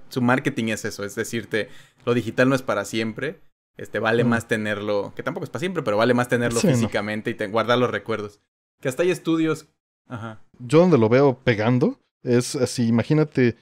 su marketing es eso, es decirte, lo digital no es para siempre, este, vale mm. más tenerlo, que tampoco es para siempre, pero vale más tenerlo físicamente y guardar los recuerdos. Que hasta hay estudios. Ajá. Yo donde lo veo pegando es así, imagínate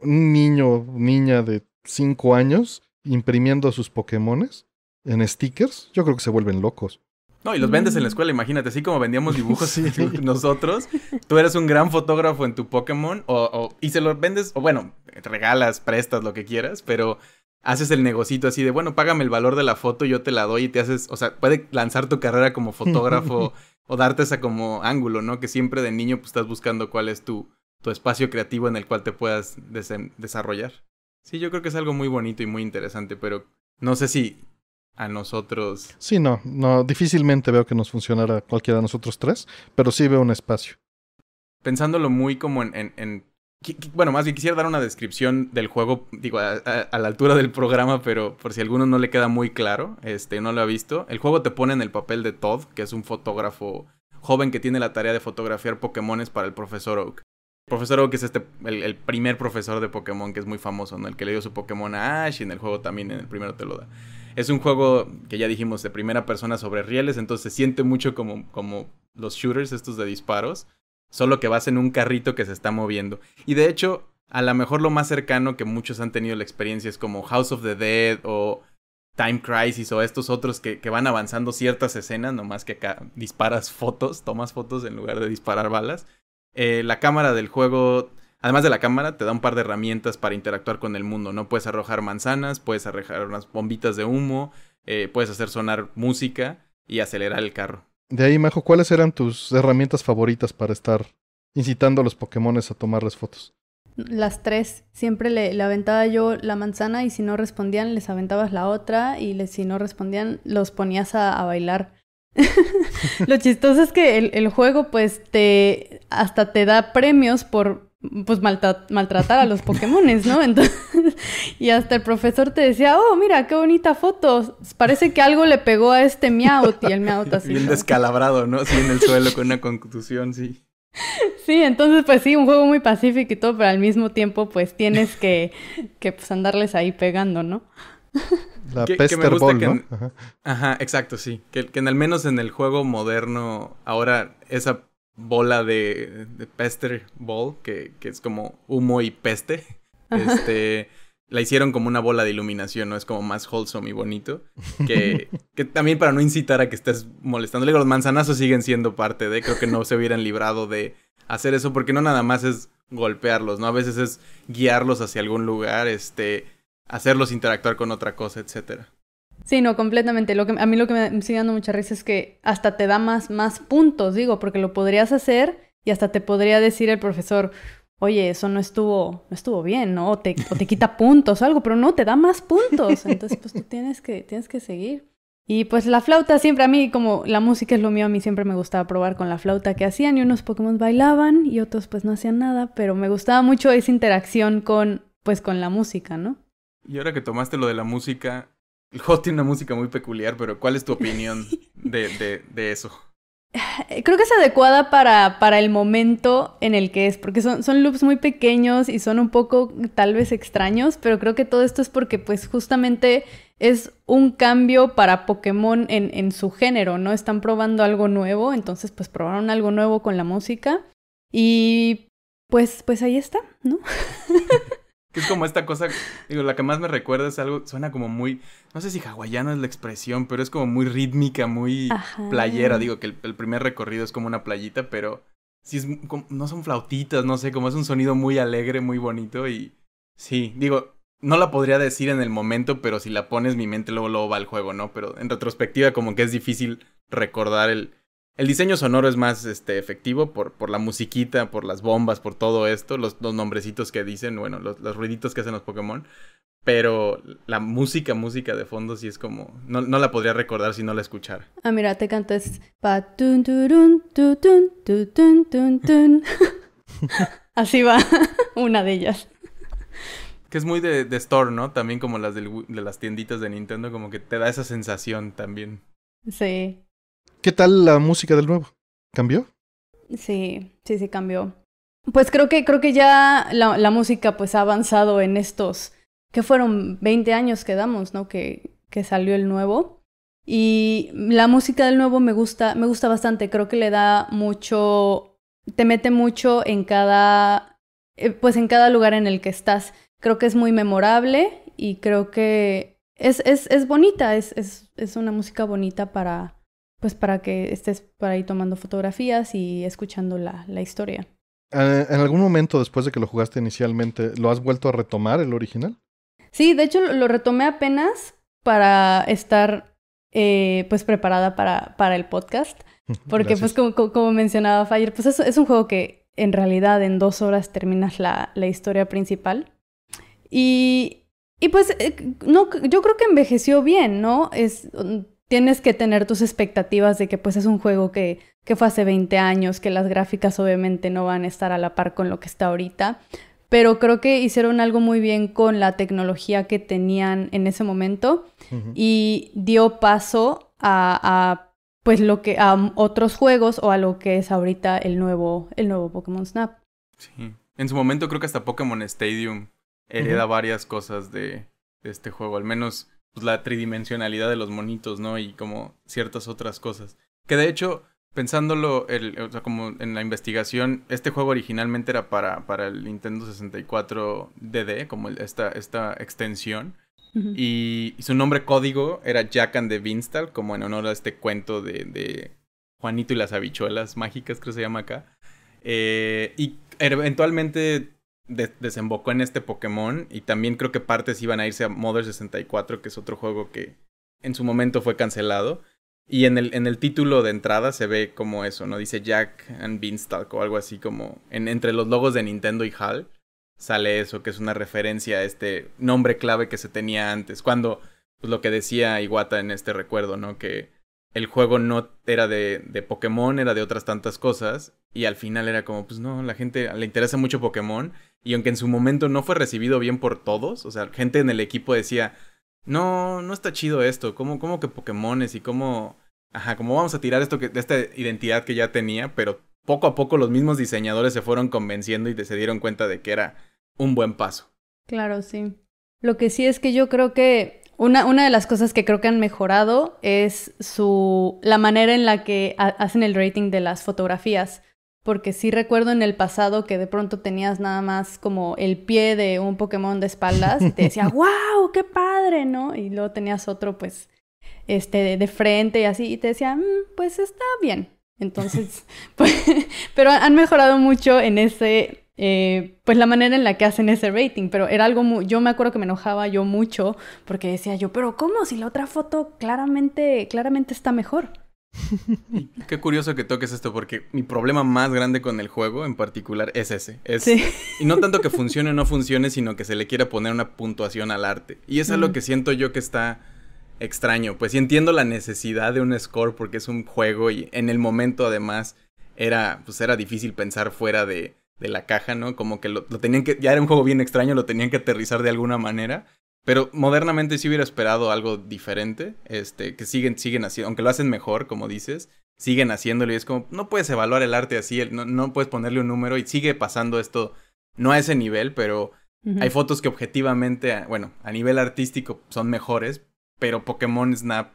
un niño, niña de 5 años imprimiendo sus Pokémones en stickers, yo creo que se vuelven locos. No, y los vendes en la mm. escuela, imagínate, así como vendíamos dibujos nosotros, tú eres un gran fotógrafo en tu Pokémon o, o, y se los vendes, o bueno, regalas, prestas, lo que quieras, pero haces el negocito así de, bueno, págame el valor de la foto, yo te la doy y te haces, o sea, puede lanzar tu carrera como fotógrafo o darte esa como ángulo, ¿no? Que siempre de niño pues, estás buscando cuál es tu espacio creativo en el cual te puedas desarrollar. Sí, yo creo que es algo muy bonito y muy interesante, pero no sé si a nosotros. Sí, no, no, difícilmente veo que nos funcionara cualquiera de nosotros tres, pero sí veo un espacio. Pensándolo muy como en, bueno, más bien quisiera dar una descripción del juego, digo, a, la altura del programa, pero por si a alguno no le queda muy claro, este, no lo ha visto. El juego te pone en el papel de Todd, que es un fotógrafo joven que tiene la tarea de fotografiar Pokémones para el profesor Oak. Profesor Oak es este, el, primer profesor de Pokémon que es muy famoso, ¿no? El que le dio su Pokémon a Ash y en el juego también, en el primero te lo da. Es un juego que ya dijimos de primera persona sobre rieles, entonces se siente mucho como, como los shooters estos de disparos, solo que vas en un carrito que se está moviendo. Y de hecho, a lo mejor lo más cercano que muchos han tenido la experiencia es como House of the Dead o Time Crisis o estos otros que, que van avanzando ciertas escenas, nomás que acá disparas fotos, tomas fotos en lugar de disparar balas. Eh, la cámara del juego, además de la cámara, te da un par de herramientas para interactuar con el mundo, ¿no? Puedes arrojar manzanas, puedes arrojar unas bombitas de humo, eh, puedes hacer sonar música y acelerar el carro. De ahí, Majo, ¿cuáles eran tus herramientas favoritas para estar incitando a los Pokémones a tomarles fotos? Las tres. Siempre le, aventaba yo la manzana y si no respondían, les aventabas la otra y si no respondían, los ponías a bailar. Lo chistoso es que el, juego, pues, te hasta te da premios por pues maltratar a los Pokémones, ¿no? y hasta el profesor te decía, oh, mira, qué bonita foto. Parece que algo le pegó a este Meowth y el Meowth así. Bien descalabrado, ¿no? Sí, en el suelo con una conclusión, sí. Sí, entonces pues sí, un juego muy pacífico y todo, pero al mismo tiempo pues tienes que, pues, andarles ahí pegando, ¿no? La Pester Ball, ¿no? Ajá. exacto, sí. Que, en, al menos en el juego moderno, ahora esa bola de, Pester Ball, que, es como humo y peste, este la hicieron como una bola de iluminación, ¿no? Es como más wholesome y bonito. Que, también para no incitar a que estés molestando. los manzanazos siguen siendo parte de. Creo que no se hubieran librado de hacer eso, porque no nada más es golpearlos, ¿no? A veces es guiarlos hacia algún lugar, este hacerlos interactuar con otra cosa, etcétera. Sí, no, completamente. a mí lo que me sigue dando mucha risa es que hasta te da más, más puntos, digo, porque lo podrías hacer y hasta te podría decir el profesor, oye, eso no estuvo, no estuvo bien, ¿no? O te, te quita puntos o algo, pero no, te da más puntos. Entonces, pues tú tienes que, tienes que seguir. Y pues la flauta siempre a mí, como la música es lo mío, a mí siempre me gustaba probar con la flauta que hacían y unos Pokémon bailaban y otros pues no hacían nada, pero me gustaba mucho esa interacción con, pues con la música, ¿no? Y ahora que tomaste lo de la música, el Hot tiene una música muy peculiar, pero ¿cuál es tu opinión de, eso? Eh, creo que es adecuada para, para, el momento en el que es, porque son, son, loops muy pequeños y son un poco tal vez extraños, pero creo que todo esto es porque pues justamente es un cambio para Pokémon en, en su género, ¿no? Están probando algo nuevo, entonces pues probaron algo nuevo con la música y pues, pues ahí está, ¿no? Que es como esta cosa, digo, la que más me recuerda es algo, suena como muy, no sé si hawaiano es la expresión, pero es como muy rítmica, muy playera. Digo que el, primer recorrido es como una playita, pero Si es, no son flautitas, no sé, como es un sonido muy alegre, muy bonito y sí, digo, no la podría decir en el momento, pero si la pones mi mente luego, luego va al juego, ¿no? Pero en retrospectiva como que es difícil recordar el, el diseño sonoro es más este, efectivo por, por la musiquita, por las bombas, por todo esto, los, nombrecitos que dicen, bueno, los, ruiditos que hacen los Pokémon. Pero la música, música de fondo sí es como... No, no la podría recordar si no la escuchara. Ah, mira, te cantas. Así va una de ellas. Que es muy de, de store, ¿no? También como las de las tienditas de Nintendo, como que te da esa sensación también. Sí. ¿Qué tal la música del nuevo? ¿Cambió? Sí, sí, sí cambió. Pues creo que, creo que ya la, música pues ha avanzado en estos, que fueron 20 años que damos, ¿no? Que, que salió el nuevo. Y la música del nuevo me gusta, me gusta bastante, creo que le da mucho, te mete mucho en cada, eh, pues en cada lugar en el que estás. Creo que es muy memorable y creo que es, es, es bonita, es, es, es una música bonita para, pues para que estés por ahí tomando fotografías y escuchando la, historia. Eh, ¿En algún momento después de que lo jugaste inicialmente, lo has vuelto a retomar el original? Sí, de hecho lo retomé apenas para estar eh, pues preparada para, para el podcast. Porque pues como, como, mencionaba Fire, pues es, es un juego que en realidad en dos horas terminas la, historia principal. Y, pues eh, no, yo creo que envejeció bien, ¿no? Es, tienes que tener tus expectativas de que pues es un juego que, que fue hace 20 años, que las gráficas obviamente no van a estar a la par con lo que está ahorita, pero creo que hicieron algo muy bien con la tecnología que tenían en ese momento y dio paso a, pues lo que a otros juegos o a lo que es ahorita el nuevo el nuevo Pokémon Snap. Sí. En su momento creo que hasta Pokémon Stadium hereda varias cosas de, este juego, al menos pues, la tridimensionalidad de los monitos, ¿no? Y como ciertas otras cosas. Que de hecho, pensándolo, o sea, como en la investigación, este juego originalmente era para, para el Nintendo 64 DD, como esta, extensión. y, su nombre código era Jack and the Beanstalk, como en honor a este cuento de, Juanito y las habichuelas mágicas, creo que se llama acá. Eh, y eventualmente desembocó en este Pokémon y también creo que partes iban a irse a Mother 64, que es otro juego que en su momento fue cancelado. Y en el, en el título de entrada se ve como eso, ¿no? Dice Jack and Beanstalk o algo así como en, entre los logos de Nintendo y HAL sale eso, que es una referencia a este nombre clave que se tenía antes. Cuando, pues lo que decía Iwata en este recuerdo, ¿no? Que el juego no era de, de Pokémon, era de otras tantas cosas. Y al final era como, pues no, la gente le interesa mucho Pokémon y aunque en su momento no fue recibido bien por todos, o sea, gente en el equipo decía, no, no está chido esto, ¿cómo, cómo que Pokémones y cómo... Ajá, ¿cómo vamos a tirar esto de esta identidad que ya tenía? Pero poco a poco los mismos diseñadores se fueron convenciendo y se dieron cuenta de que era un buen paso. Claro, sí. Lo que sí es que yo creo que una, una de las cosas que creo que han mejorado es su, la manera en la que hacen el rating de las fotografías porque sí recuerdo en el pasado que de pronto tenías nada más como el pie de un Pokémon de espaldas, y te decía, wow, qué padre, ¿no? Y luego tenías otro pues este de frente y así, y te decía, mm, pues está bien. Entonces, pues, pero han mejorado mucho en ese, eh, pues la manera en la que hacen ese rating, pero era algo, yo me acuerdo que me enojaba yo mucho porque decía yo, pero ¿cómo? Si la otra foto claramente, claramente está mejor qué curioso que toques esto, porque mi problema más grande con el juego en particular es ese. Es, Y no tanto que funcione o no funcione, sino que se le quiera poner una puntuación al arte. Y eso es lo mm. que siento yo que está extraño. Pues sí entiendo la necesidad de un score, porque es un juego y en el momento además era, pues era difícil pensar fuera de, de la caja, ¿no? Como que lo, lo, tenían que, ya era un juego bien extraño, lo tenían que aterrizar de alguna manera. Pero modernamente sí hubiera esperado algo diferente, este, que siguen, siguen haciendo, aunque lo hacen mejor, como dices, siguen haciéndolo y es como, no puedes evaluar el arte así, no, no puedes ponerle un número y sigue pasando esto, no a ese nivel, pero hay fotos que objetivamente, bueno, a nivel artístico son mejores, pero Pokémon Snap,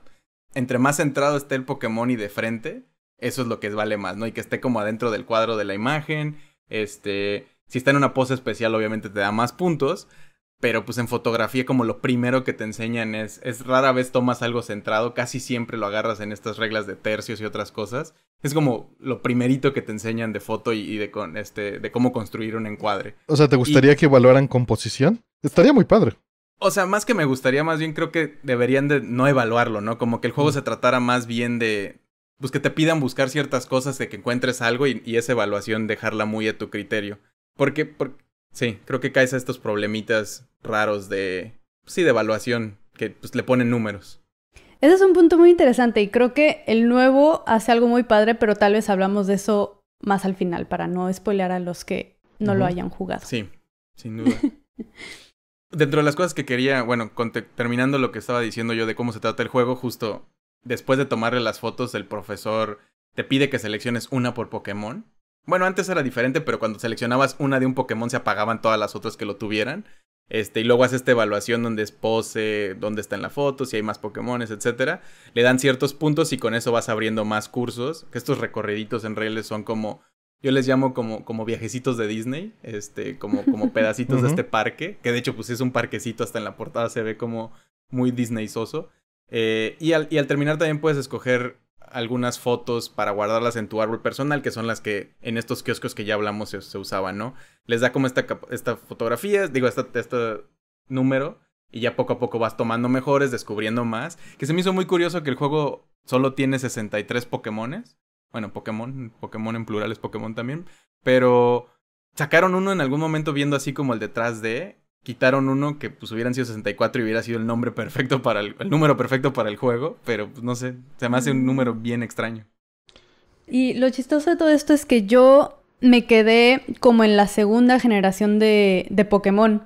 entre más centrado esté el Pokémon y de frente, eso es lo que vale más, ¿no? Y que esté como adentro del cuadro de la imagen, este, si está en una pose especial obviamente te da más puntos, pero pues en fotografía como lo primero que te enseñan es, es rara vez tomas algo centrado, casi siempre lo agarras en estas reglas de tercios y otras cosas. Es como lo primerito que te enseñan de foto y, de, con, este, de cómo construir un encuadre. O sea, ¿te gustaría que evaluaran composición? Estaría muy padre. O sea, más que me gustaría, más bien creo que deberían de no evaluarlo, ¿no? Como que el juego se tratara más bien de, pues que te pidan buscar ciertas cosas, de que encuentres algo y, esa evaluación dejarla muy a tu criterio. Porque, porque Sí, creo que caes a estos problemitas raros de, sí, de evaluación, que pues, le ponen números. Ese es un punto muy interesante y creo que el nuevo hace algo muy padre, pero tal vez hablamos de eso más al final para no spoilear a los que no lo hayan jugado. Sí, sin duda. Dentro de las cosas que quería, bueno, terminando lo que estaba diciendo yo de cómo se trata el juego, justo después de tomarle las fotos, el profesor te pide que selecciones una por Pokémon bueno, antes era diferente, pero cuando seleccionabas una de un Pokémon se apagaban todas las otras que lo tuvieran. Este, y luego haces esta evaluación donde es pose, dónde está en la foto, si hay más Pokémones, etc. Le dan ciertos puntos y con eso vas abriendo más cursos. Que estos recorriditos en reales son como. Yo les llamo como, como viajecitos de Disney, este, como, como pedacitos de este parque. Que de hecho, pues es un parquecito, hasta en la portada se ve como muy Disneyzoso. Eh, y, y al terminar también puedes escoger algunas fotos para guardarlas en tu árbol personal, que son las que en estos kioscos que ya hablamos se, usaban, ¿no? Les da como esta, esta fotografía, digo, este número, y ya poco a poco vas tomando mejores, descubriendo más. Que se me hizo muy curioso que el juego solo tiene 63 Pokémones. Bueno, Pokémon, Pokémon en plural es Pokémon también. Pero sacaron uno en algún momento viendo así como el detrás de, quitaron uno que pues hubieran sido 64 y hubiera sido el nombre perfecto para el, número perfecto para el juego, pero pues no sé, se me hace un mm. número bien extraño. Y lo chistoso de todo esto es que yo me quedé como en la segunda generación de, de Pokémon.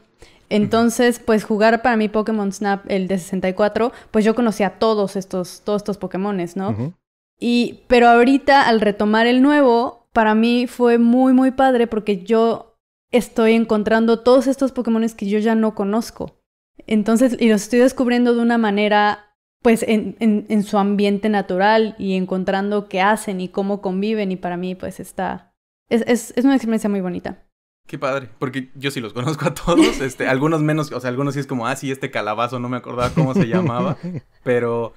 Entonces, pues jugar para mí Pokémon Snap, el de 64, pues yo conocía todos estos, todos estos Pokémones, ¿no? Y, pero ahorita al retomar el nuevo, para mí fue muy, muy padre porque yo estoy encontrando todos estos Pokémon que yo ya no conozco. Entonces, y los estoy descubriendo de una manera, pues, en, en, su ambiente natural y encontrando qué hacen y cómo conviven. Y para mí, pues, está... Es, una experiencia muy bonita. Qué padre, porque yo sí los conozco a todos, este, algunos menos, o sea, algunos sí es como, ah, sí, este calabazo, no me acordaba cómo se llamaba, pero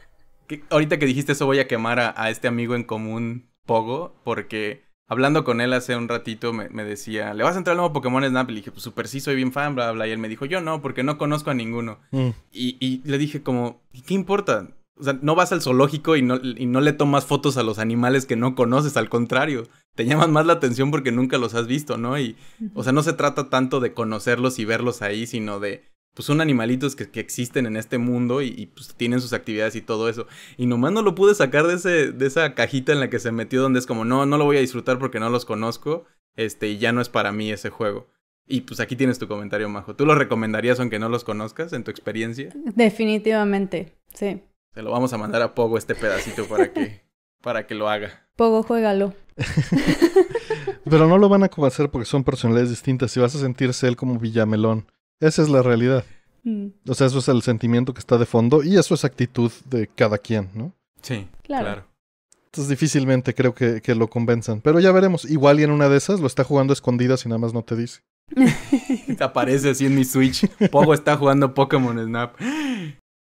ahorita que dijiste eso voy a quemar a este amigo en común, Pogo, porque Hablando con él hace un ratito, me, decía, ¿le vas a entrar al nuevo Pokémon Snap? Y le dije, pues super sí, soy bien fan, bla, bla. Y él me dijo, yo no, porque no conozco a ninguno. Mm. Y, le dije como, qué importa? O sea, no vas al zoológico y no, y no le tomas fotos a los animales que no conoces, al contrario. Te llaman más la atención porque nunca los has visto, ¿no? Y, o sea, no se trata tanto de conocerlos y verlos ahí, sino de pues son animalitos que, existen en este mundo y, pues tienen sus actividades y todo eso. Y nomás no lo pude sacar de, esa cajita en la que se metió donde es como, no, no lo voy a disfrutar porque no los conozco, este, y ya no es para mí ese juego. Y pues aquí tienes tu comentario, Majo. ¿Tú lo recomendarías aunque no los conozcas en tu experiencia? Definitivamente, sí. Se lo vamos a mandar a Pogo este pedacito para que, para que lo haga. Pogo, juégalo. Pero no lo van a hacer porque son personalidades distintas y vas a sentirse él como Villamelón esa es la realidad. Mm. O sea, eso es el sentimiento que está de fondo y eso es actitud de cada quien, ¿no? Sí, claro. Entonces difícilmente creo que, lo convenzan. Pero ya veremos. Igual y en una de esas lo está jugando escondida si nada más no te dice. te aparece así en mi Switch. Pogo está jugando Pokémon Snap.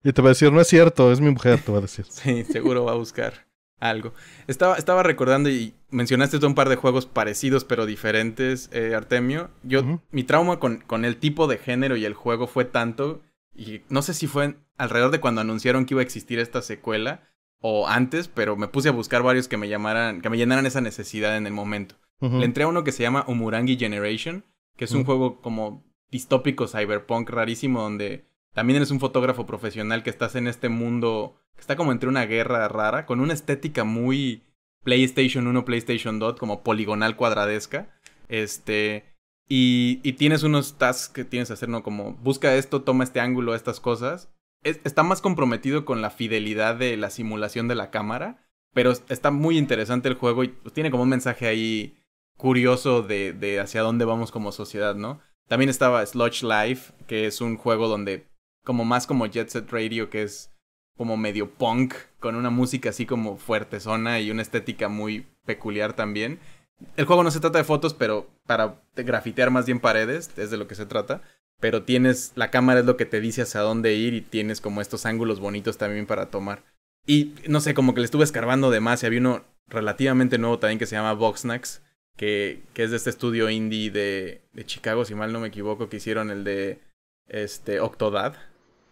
Y te va a decir, no es cierto, es mi mujer, te va a decir. sí, seguro va a buscar algo. Estaba, estaba recordando y mencionaste un par de juegos parecidos pero diferentes, eh, Artemio. Yo, mi trauma con, con el tipo de género y el juego fue tanto, y no sé si fue alrededor de cuando anunciaron que iba a existir esta secuela o antes, pero me puse a buscar varios que me llamaran, que me llenaran esa necesidad en el momento. Le entré a uno que se llama Umurangi Generation, que es un juego como distópico cyberpunk rarísimo donde también eres un fotógrafo profesional que estás en este mundo que está como entre una guerra rara, con una estética muy PlayStation 1, PlayStation 2, como poligonal cuadradesca. Este, y, tienes unos tasks que tienes que hacer, ¿no? Como busca esto, toma este ángulo, estas cosas. está más comprometido con la fidelidad de la simulación de la cámara, pero está muy interesante el juego y pues, tiene como un mensaje ahí curioso de, de hacia dónde vamos como sociedad, ¿no? También estaba Sludge Life, que es un juego donde como más como Jet Set Radio, que es como medio punk, con una música así como fuerte zona y una estética muy peculiar también. El juego no se trata de fotos, pero para grafitear más bien paredes, es de lo que se trata. Pero tienes, la cámara es lo que te dice hacia dónde ir y tienes como estos ángulos bonitos también para tomar. Y no sé, como que le estuve escarbando de más y había uno relativamente nuevo también que se llama Voxnax, que, que es de este estudio indie de, de Chicago, si mal no me equivoco, que hicieron el de este Octodad,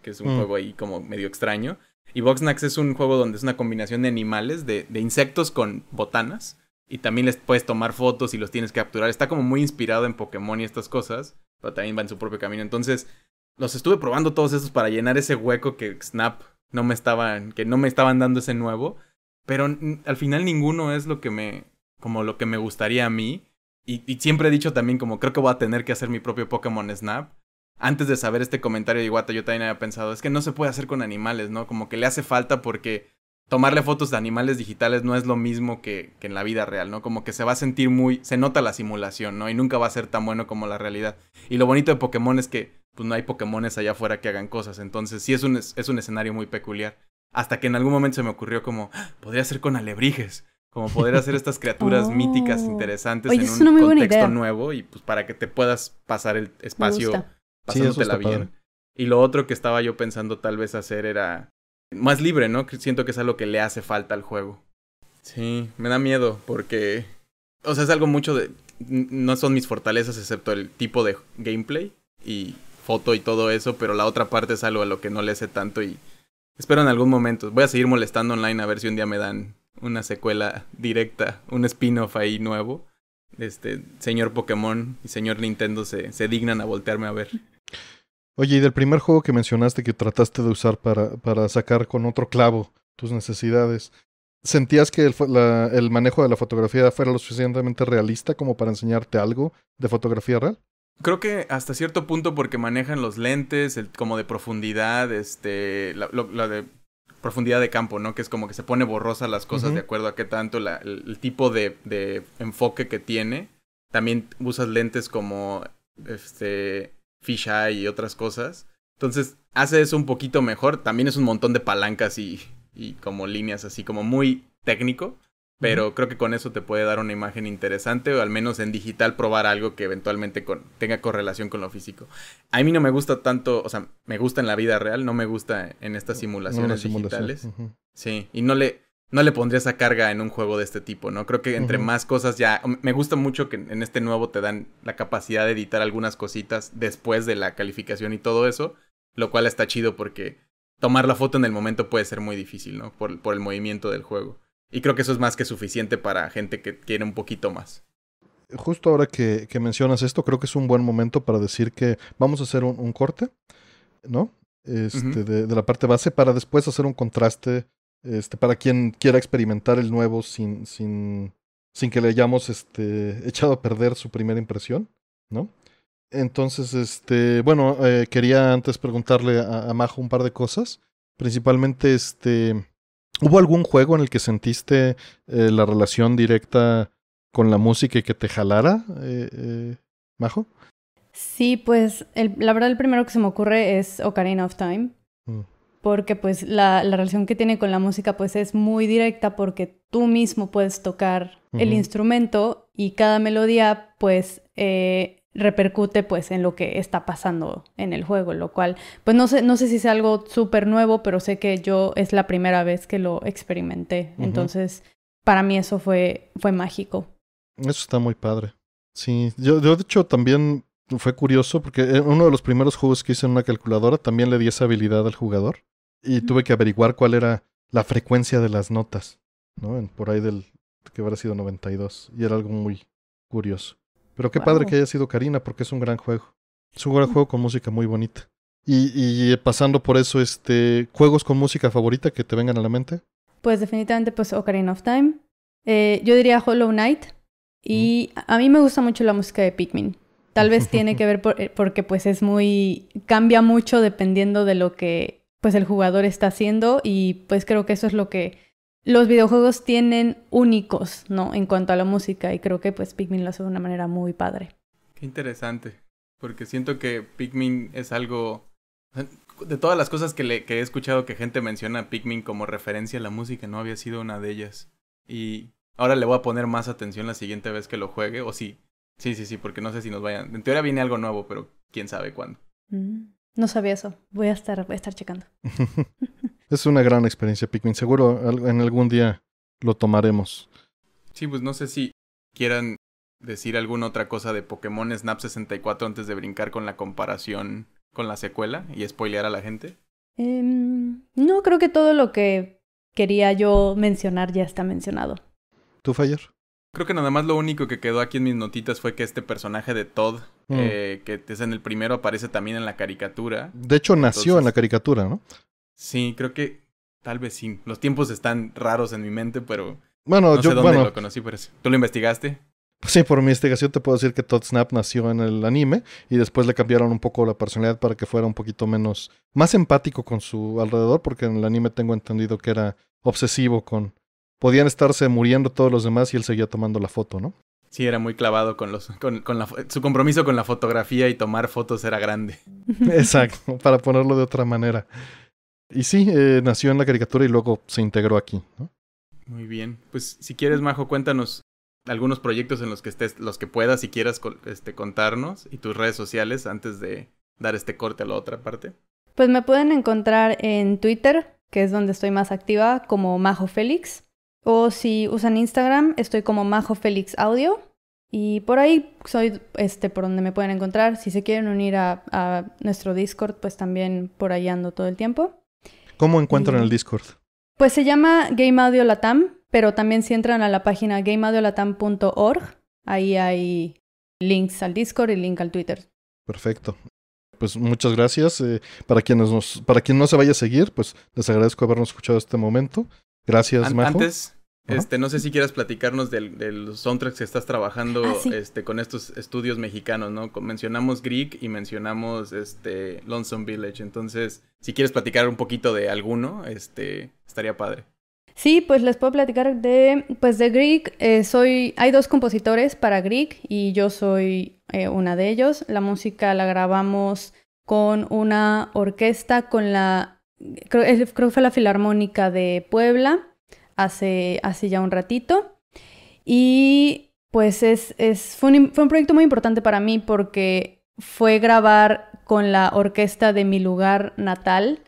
que es un mm. juego ahí como medio extraño. Y Boxnax es un juego donde es una combinación de animales, de, insectos con botanas. Y también les puedes tomar fotos y los tienes que capturar. Está como muy inspirado en Pokémon y estas cosas. Pero también va en su propio camino. Entonces, los estuve probando todos esos para llenar ese hueco que Snap no me estaban. que no me estaban dando ese nuevo. Pero al final ninguno es lo que me. como lo que me gustaría a mí. Y, y siempre he dicho también como creo que voy a tener que hacer mi propio Pokémon Snap antes de saber este comentario de Iwata, yo también había pensado, es que no se puede hacer con animales, ¿no? Como que le hace falta porque tomarle fotos de animales digitales no es lo mismo que, en la vida real, ¿no? Como que se va a sentir muy, se nota la simulación, ¿no? Y nunca va a ser tan bueno como la realidad. Y lo bonito de Pokémon es que pues no hay Pokémones allá afuera que hagan cosas, entonces sí es un, es un escenario muy peculiar. Hasta que en algún momento se me ocurrió como, ah, podría ser con alebrijes, como poder hacer estas criaturas oh. míticas interesantes en un contexto nuevo y pues para que te puedas pasar el espacio pasándotela bien. Y lo otro que estaba yo pensando tal vez hacer era más libre, ¿no? siento que es algo que le hace falta al juego. Sí, me da miedo porque, o sea, es algo mucho de, no son mis fortalezas excepto el tipo de gameplay y foto y todo eso, pero la otra parte es algo a lo que no le hace tanto y espero en algún momento. Voy a seguir molestando online a ver si un día me dan una secuela directa, un spin-off ahí nuevo. Este, señor Pokémon y señor Nintendo se, se dignan a voltearme a ver. Oye, y del primer juego que mencionaste que trataste de usar para, para sacar con otro clavo tus necesidades, ¿sentías que el, el manejo de la fotografía fuera lo suficientemente realista como para enseñarte algo de fotografía real? Creo que hasta cierto punto porque manejan los lentes, como de profundidad, este, la, de profundidad de campo, ¿no? Que es como que se pone borrosa las cosas de acuerdo a qué tanto el, el, tipo de, de, enfoque que tiene. También usas lentes como, este, fisheye y otras cosas. Entonces hace eso un poquito mejor. También es un montón de palancas y, y como líneas así como muy técnico. Pero creo que con eso te puede dar una imagen interesante o al menos en digital probar algo que eventualmente tenga correlación con lo físico. A mí no me gusta tanto, o sea, me gusta en la vida real, no me gusta en estas simulaciones digitales. Sí, y no le, no le pondría esa carga en un juego de este tipo, ¿no? Creo que entre más cosas ya... Me gusta mucho que en este nuevo te dan la capacidad de editar algunas cositas después de la calificación y todo eso, lo cual está chido porque tomar la foto en el momento puede ser muy difícil, ¿no? Por, el movimiento del juego. Y creo que eso es más que suficiente para gente que quiere un poquito más. Justo ahora que, mencionas esto, creo que es un buen momento para decir que vamos a hacer un, corte, ¿no? Este, de, la parte base para después hacer un contraste este, para quien quiera experimentar el nuevo sin, sin, sin que le hayamos este, echado a perder su primera impresión, ¿no? Entonces, este, bueno, eh, quería antes preguntarle a, Majo un par de cosas. Principalmente, este, ¿hubo algún juego en el que sentiste eh, la relación directa con la música y que te jalara, eh, Majo? Sí, pues el, la verdad el primero que se me ocurre es Ocarina of Time. Mm porque pues la, relación que tiene con la música pues es muy directa porque tú mismo puedes tocar el instrumento y cada melodía pues eh, repercute pues en lo que está pasando en el juego, lo cual pues no sé, no sé si es algo súper nuevo, pero sé que yo es la primera vez que lo experimenté, entonces para mí eso fue, fue mágico. Eso está muy padre. Sí, yo, yo de hecho también fue curioso porque eh, uno de los primeros juegos que hice en una calculadora también le di esa habilidad al jugador y tuve que averiguar cuál era la frecuencia de las notas, ¿no? por ahí del que habrá sido 92 y era algo muy curioso. Pero qué padre que haya sido Karina porque es un gran juego. Es un gran mm. juego con música muy bonita. Y, y eh, pasando por eso, este, ¿juegos con música favorita que te vengan a la mente? Pues definitivamente pues Ocarina of Time. Eh, yo diría Hollow Knight. Y mm. a mí me gusta mucho la música de Pikmin. Tal vez tiene que ver eh, porque pues es muy... cambia mucho dependiendo de lo que pues el jugador está haciendo y pues creo que eso es lo que los videojuegos tienen únicos, ¿no? En cuanto a la música y creo que pues Pikmin lo hace de una manera muy padre. Qué interesante, porque siento que Pikmin es algo de todas las cosas que, que he escuchado que gente menciona a Pikmin como referencia a la música, no había sido una de ellas. Y ahora le voy a poner más atención la siguiente vez que lo juegue, o sí. Sí, sí, sí, porque no sé si nos vayan. En teoría viene algo nuevo, pero quién sabe cuándo. Mm. No sabía eso. Voy a estar, a estar checando. es una gran experiencia, Pikmin. Seguro en algún día lo tomaremos. Sí, pues no sé si quieran decir alguna otra cosa de Pokémon Snap 64 antes de brincar con la comparación con la secuela y spoilear a la gente. Em, no, creo que todo lo que quería yo mencionar ya está mencionado. ¿Tú, Fayer? Creo que nada más lo único que quedó aquí en mis notitas fue que este personaje de Todd, mm. eh, que es en el primero, aparece también en la caricatura. De hecho, nació en la caricatura, ¿no? Sí, creo que tal vez sí. Los tiempos están raros en mi mente, pero. Bueno, no yo sé dónde lo conocí, pero sí. ¿Tú lo investigaste? Pues sí, por mi investigación te puedo decir que Todd Snap nació en el anime y después le cambiaron un poco la personalidad para que fuera un poquito menos, más empático con su alrededor, porque en el anime tengo entendido que era obsesivo con, podían estarse muriendo todos los demás y él seguía tomando la foto, ¿no? Sí, era muy clavado con los. Con, la, su compromiso con la fotografía y tomar fotos era grande. Exacto, para ponerlo de otra manera. Y sí, eh, nació en la caricatura y luego se integró aquí, ¿no? Muy bien. Pues si quieres, Majo, cuéntanos algunos proyectos en los que estés, los que puedas y quieras este, contarnos y tus redes sociales antes de dar este corte a la otra parte. Pues me pueden encontrar en Twitter, que es donde estoy más activa, como Majo Félix. O si usan Instagram, estoy como Majo Audio. Y por ahí soy este por donde me pueden encontrar. Si se quieren unir a, nuestro Discord, pues también por ahí ando todo el tiempo. ¿Cómo encuentran el Discord? Pues se llama Game Audio Latam, pero también si entran a la página gameaudiolatam.org, ahí hay links al Discord y link al Twitter. Perfecto. Pues muchas gracias. Eh, para quienes nos, para quien no se vaya a seguir, pues les agradezco habernos escuchado este momento. Gracias, Majo. Este, no sé si quieras platicarnos de, los soundtracks que estás trabajando ah, este, con estos estudios mexicanos, ¿no? Mencionamos Greek y mencionamos este, Lonesome Village. Entonces, si quieres platicar un poquito de alguno, este, estaría padre. Sí, pues les puedo platicar de, pues de Greek. Eh, soy, hay dos compositores para Greek y yo soy eh, una de ellos. La música la grabamos con una orquesta, con la, creo que fue la Filarmónica de Puebla hace, hace ya un ratito. Y pues es, es fue, un, fue, un, proyecto muy importante para mí porque fue grabar con la orquesta de mi lugar natal.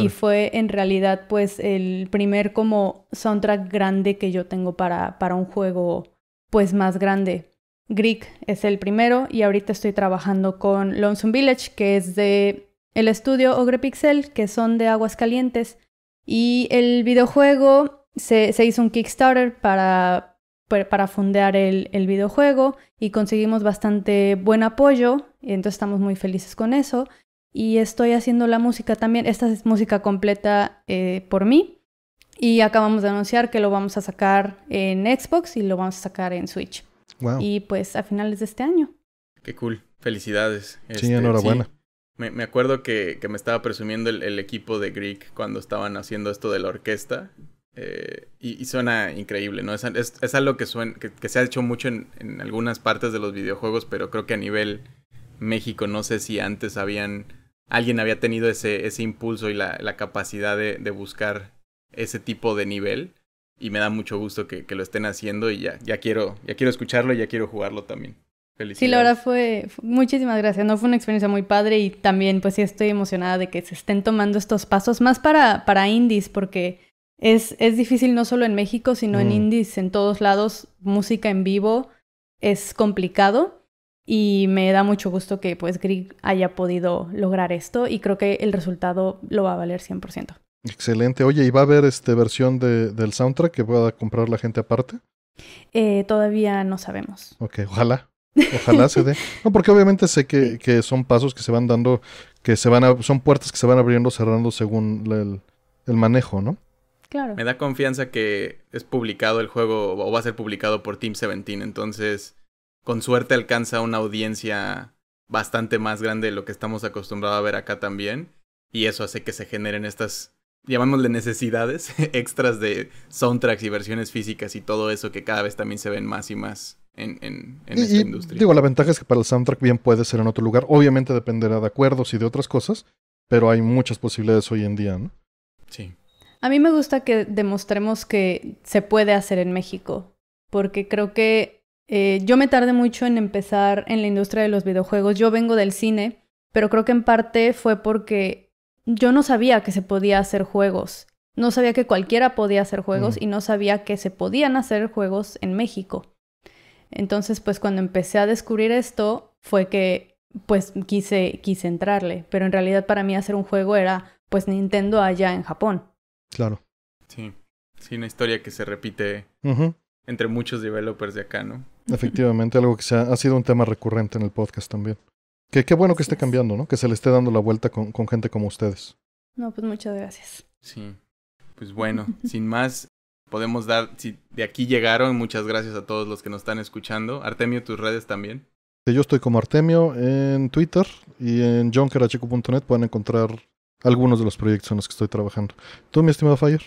Y fue en realidad pues el primer como soundtrack grande que yo tengo para, para un juego pues más grande. Greek es el primero y ahorita estoy trabajando con Lonesome Village que es de el estudio Ogre Pixel que son de Aguascalientes y el videojuego se, hizo un Kickstarter para, pues, para fundear el, videojuego y conseguimos bastante buen apoyo, entonces estamos muy felices con eso. Y estoy haciendo la música también, esta es música completa eh, por mí y acabamos de anunciar que lo vamos a sacar en Xbox y lo vamos a sacar en Switch. Y pues a finales de este año. Qué cool, felicidades. sí, este, enhorabuena. Me, acuerdo que, me estaba presumiendo el equipo de Greek cuando estaban haciendo esto de la orquesta eh, y, suena increíble, ¿no? Es, es, algo que, suena, que, se ha hecho mucho en, en, algunas partes de los videojuegos, pero creo que a nivel México no sé si antes habían, alguien había tenido ese, ese impulso y la, la capacidad de, de, buscar ese tipo de nivel. Y me da mucho gusto que, lo estén haciendo y ya, ya, quiero, ya quiero escucharlo y ya quiero jugarlo también. Felicidades. Sí, la verdad fue, muchísimas gracias, ¿no? Fue una experiencia muy padre y también pues sí estoy emocionada de que se estén tomando estos pasos más para, para indies porque es, difícil no solo en México, sino en mm. indies, en todos lados, música en vivo es complicado y me da mucho gusto que pues Grig haya podido lograr esto y creo que el resultado lo va a valer 100%. Excelente. Oye, ¿y va a haber este versión de, del soundtrack que pueda comprar la gente aparte? Eh, todavía no sabemos. Ok, ojalá. Ojalá se dé. No, porque obviamente sé que, son pasos que se van dando, que se van son puertas que se van abriendo, cerrando según el manejo, ¿no? Claro. Me da confianza que es publicado el juego o va a ser publicado por Team 17, entonces con suerte alcanza una audiencia bastante más grande de lo que estamos acostumbrados a ver acá también y eso hace que se generen estas llamámosle necesidades extras de soundtracks y versiones físicas y todo eso que cada vez también se ven más y más en, en, esta industria. Digo, la ventaja es que para el soundtrack bien puede ser en otro lugar. Obviamente dependerá de acuerdos y de otras cosas, pero hay muchas posibilidades hoy en día, ¿no? Sí. A mí me gusta que demostremos que se puede hacer en México, porque creo que eh, yo me tardé mucho en empezar en la industria de los videojuegos. Yo vengo del cine, pero creo que en parte fue porque yo no sabía que se podía hacer juegos. No sabía que cualquiera podía hacer juegos mm. y no sabía que se podían hacer juegos en México. Entonces, pues cuando empecé a descubrir esto, fue que pues quise, quise entrarle. Pero en realidad para mí hacer un juego era pues Nintendo allá en Japón. Claro. Sí. Sí, una historia que se repite entre muchos developers de acá, ¿no? Efectivamente, algo que ha, sido un tema recurrente en el podcast también. Que qué bueno que esté cambiando, ¿no? Que se le esté dando la vuelta con, gente como ustedes. No, pues muchas gracias. Sí. Pues bueno, sin más, podemos dar, si de aquí llegaron, muchas gracias a todos los que nos están escuchando. Artemio, tus redes también. Yo estoy como Artemio en Twitter y en junkerhq.net pueden encontrar algunos de los proyectos en los que estoy trabajando. ¿Tú, mi estimado Fire?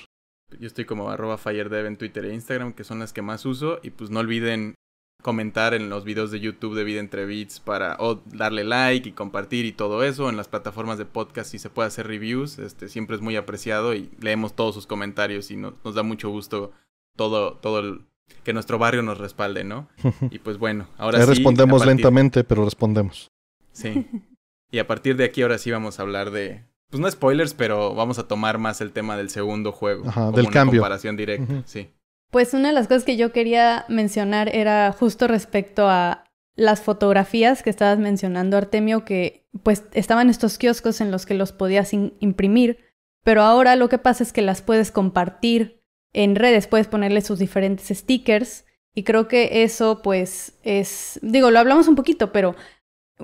Yo estoy como arroba FireDev en Twitter e Instagram, que son las que más uso. Y pues no olviden comentar en los videos de YouTube de Vida Entre Beats para o darle like y compartir y todo eso. En las plataformas de podcast si se puede hacer reviews, este, siempre es muy apreciado y leemos todos sus comentarios y nos da mucho gusto todo, todo el, que nuestro barrio nos respalde, ¿no? Y pues bueno, ahora sí. respondemos lentamente, pero respondemos. Sí. Y a partir de aquí ahora sí vamos a hablar de pues no spoilers, pero vamos a tomar más el tema del segundo juego. Ajá, del una cambio. Comparación directa, sí. Pues una de las cosas que yo quería mencionar era justo respecto a las fotografías que estabas mencionando, Artemio, que pues estaban estos kioscos en los que los podías imprimir, pero ahora lo que pasa es que las puedes compartir en redes, puedes ponerle sus diferentes stickers y creo que eso pues es, digo, lo hablamos un poquito, pero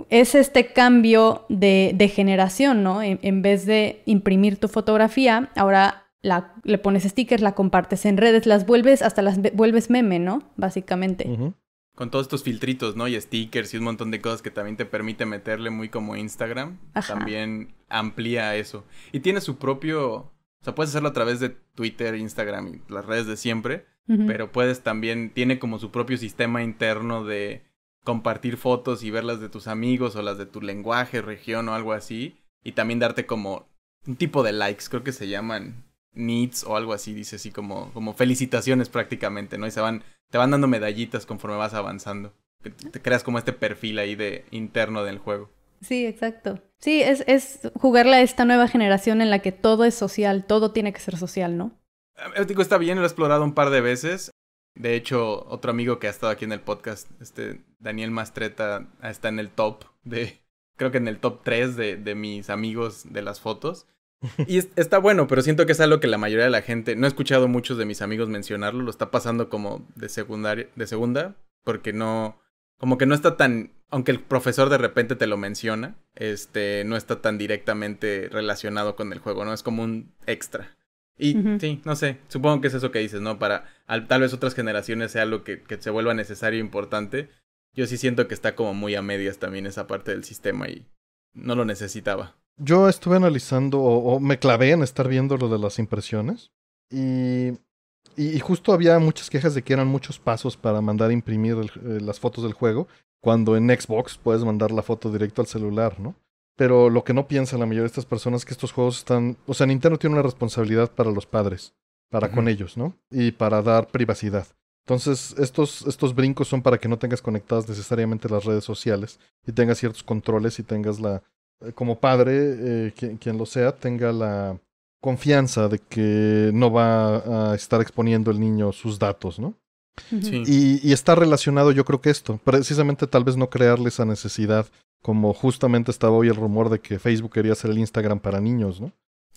es este cambio de, generación, ¿no? En, vez de imprimir tu fotografía, ahora la, le pones stickers, la compartes en redes, las vuelves, hasta las vuelves meme, ¿no? Básicamente. Con todos estos filtritos, ¿no? Y stickers y un montón de cosas que también te permite meterle muy como Instagram. También amplía eso. Y tiene su propio... O sea, puedes hacerlo a través de Twitter, Instagram y las redes de siempre. Pero puedes también... Tiene como su propio sistema interno de compartir fotos y verlas de tus amigos o las de tu lenguaje, región o algo así. Y también darte como un tipo de likes, creo que se llaman needs o algo así, dice así como, como felicitaciones prácticamente, ¿no? Y se van, te van dando medallitas conforme vas avanzando. Te, creas como este perfil ahí de interno del juego. Sí, exacto. Sí, es, jugarle a esta nueva generación en la que todo es social, todo tiene que ser social, ¿no? Digo, está bien, lo he explorado un par de veces. De hecho, otro amigo que ha estado aquí en el podcast, este Daniel Mastreta, está en el top de, creo que en el top 3 de, mis amigos de las fotos. Y está bueno, pero siento que es algo que la mayoría de la gente, no he escuchado muchos de mis amigos mencionarlo, lo está pasando como de de segunda, porque no, como que no está tan, aunque el profesor de repente te lo menciona, este, no está tan directamente relacionado con el juego, ¿no? Es como un extra. Y sí, no sé, supongo que es eso que dices, ¿no? Para tal vez otras generaciones sea algo que, que se vuelva necesario e importante. Yo sí siento que está como muy a medias también esa parte del sistema y no lo necesitaba. Yo estuve analizando o, me clavé en estar viendo lo de las impresiones y, y, justo había muchas quejas de que eran muchos pasos para mandar a imprimir eh, las fotos del juego, cuando en Xbox puedes mandar la foto directo al celular, ¿no? Pero lo que no piensa la mayoría de estas personas es que estos juegos están. O sea, Nintendo tiene una responsabilidad para los padres, para con ellos, ¿no? Y para dar privacidad. Entonces, estos, estos brincos son para que no tengas conectadas necesariamente las redes sociales y tengas ciertos controles y tengas la. Eh, como padre, eh, quien lo sea, tenga la confianza de que no va a estar exponiendo el niño sus datos, ¿no? Y, está relacionado yo creo que esto, precisamente tal vez no crearle esa necesidad, como justamente estaba hoy el rumor de que Facebook quería hacer el Instagram para niños, ¿no?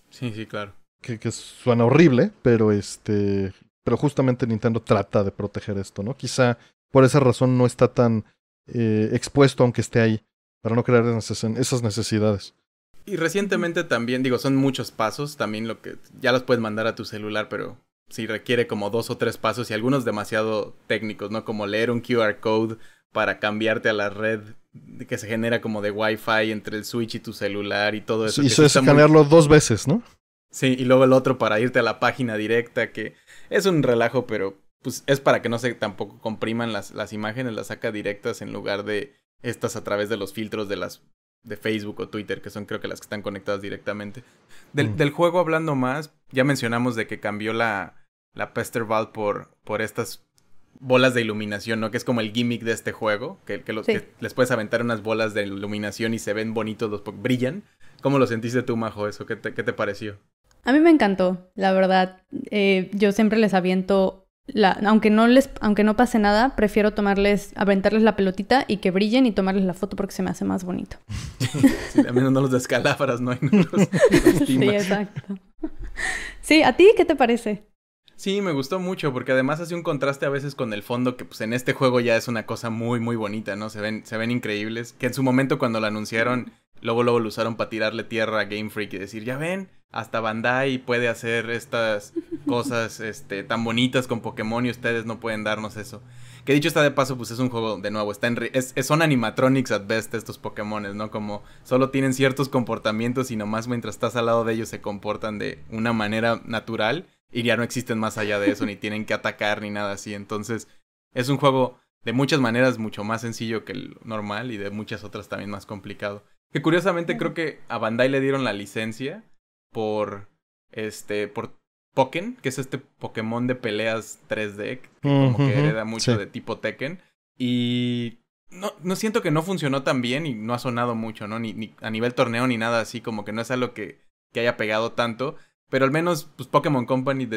Sí, sí, claro. Que, suena horrible, pero este, pero justamente Nintendo trata de proteger esto, ¿no? Quizá por esa razón no está tan eh, expuesto aunque esté ahí, para no crear esas necesidades. Y recientemente también, digo, son muchos pasos, también lo que ya los puedes mandar a tu celular, pero sí requiere como dos o tres pasos y algunos demasiado técnicos, ¿no? Como leer un QR code para cambiarte a la red que se genera como de Wi-Fi entre el Switch y tu celular y todo eso. Y eso es cambiarlo dos veces, ¿no? Sí, y luego el otro para irte a la página directa, que es un relajo, pero pues es para que no se tampoco compriman las, las imágenes, las saca directas en lugar de estas a través de los filtros de las de Facebook o Twitter, que son creo que las que están conectadas directamente. del mm. juego hablando más, ya mencionamos de que cambió la, la pesterball por, por estas bolas de iluminación, ¿no? Que es como el gimmick de este juego, que, les puedes aventar unas bolas de iluminación y se ven bonitos, los brillan. ¿Cómo lo sentiste tú, Majo, eso? ¿Qué te, te pareció? A mí me encantó, la verdad. Eh, yo siempre les aviento la, aunque no les, aunque no pase nada, prefiero tomarles, aventarles la pelotita y que brillen y tomarles la foto porque se me hace más bonito. A mí no los descalabras, ¿no? hay no sí, exacto. Sí, ¿a ti qué te parece? Sí, me gustó mucho porque además hace un contraste a veces con el fondo que pues en este juego ya es una cosa muy muy bonita, ¿no? Se ven, se ven increíbles. Que en su momento cuando lo anunciaron, luego luego lo usaron para tirarle tierra a Game Freak y decir, ya ven, hasta Bandai puede hacer estas cosas este, tan bonitas con Pokémon y ustedes no pueden darnos eso. Que dicho está de paso, pues es un juego de nuevo, está en es, son animatronics at best estos Pokémon, ¿no? Como solo tienen ciertos comportamientos y nomás mientras estás al lado de ellos se comportan de una manera natural y ya no existen más allá de eso, ni tienen que atacar ni nada así. Entonces, es un juego de muchas maneras mucho más sencillo que el normal y de muchas otras también más complicado. Que curiosamente creo que a Bandai le dieron la licencia por este por Pokken, que es este Pokémon de peleas 3D, que como que hereda mucho de tipo Tekken y no, no siento que no funcionó tan bien y no ha sonado mucho, ¿no? Ni, ni a nivel torneo ni nada así, como que no es algo que, que haya pegado tanto. Pero al menos pues, Pokémon Company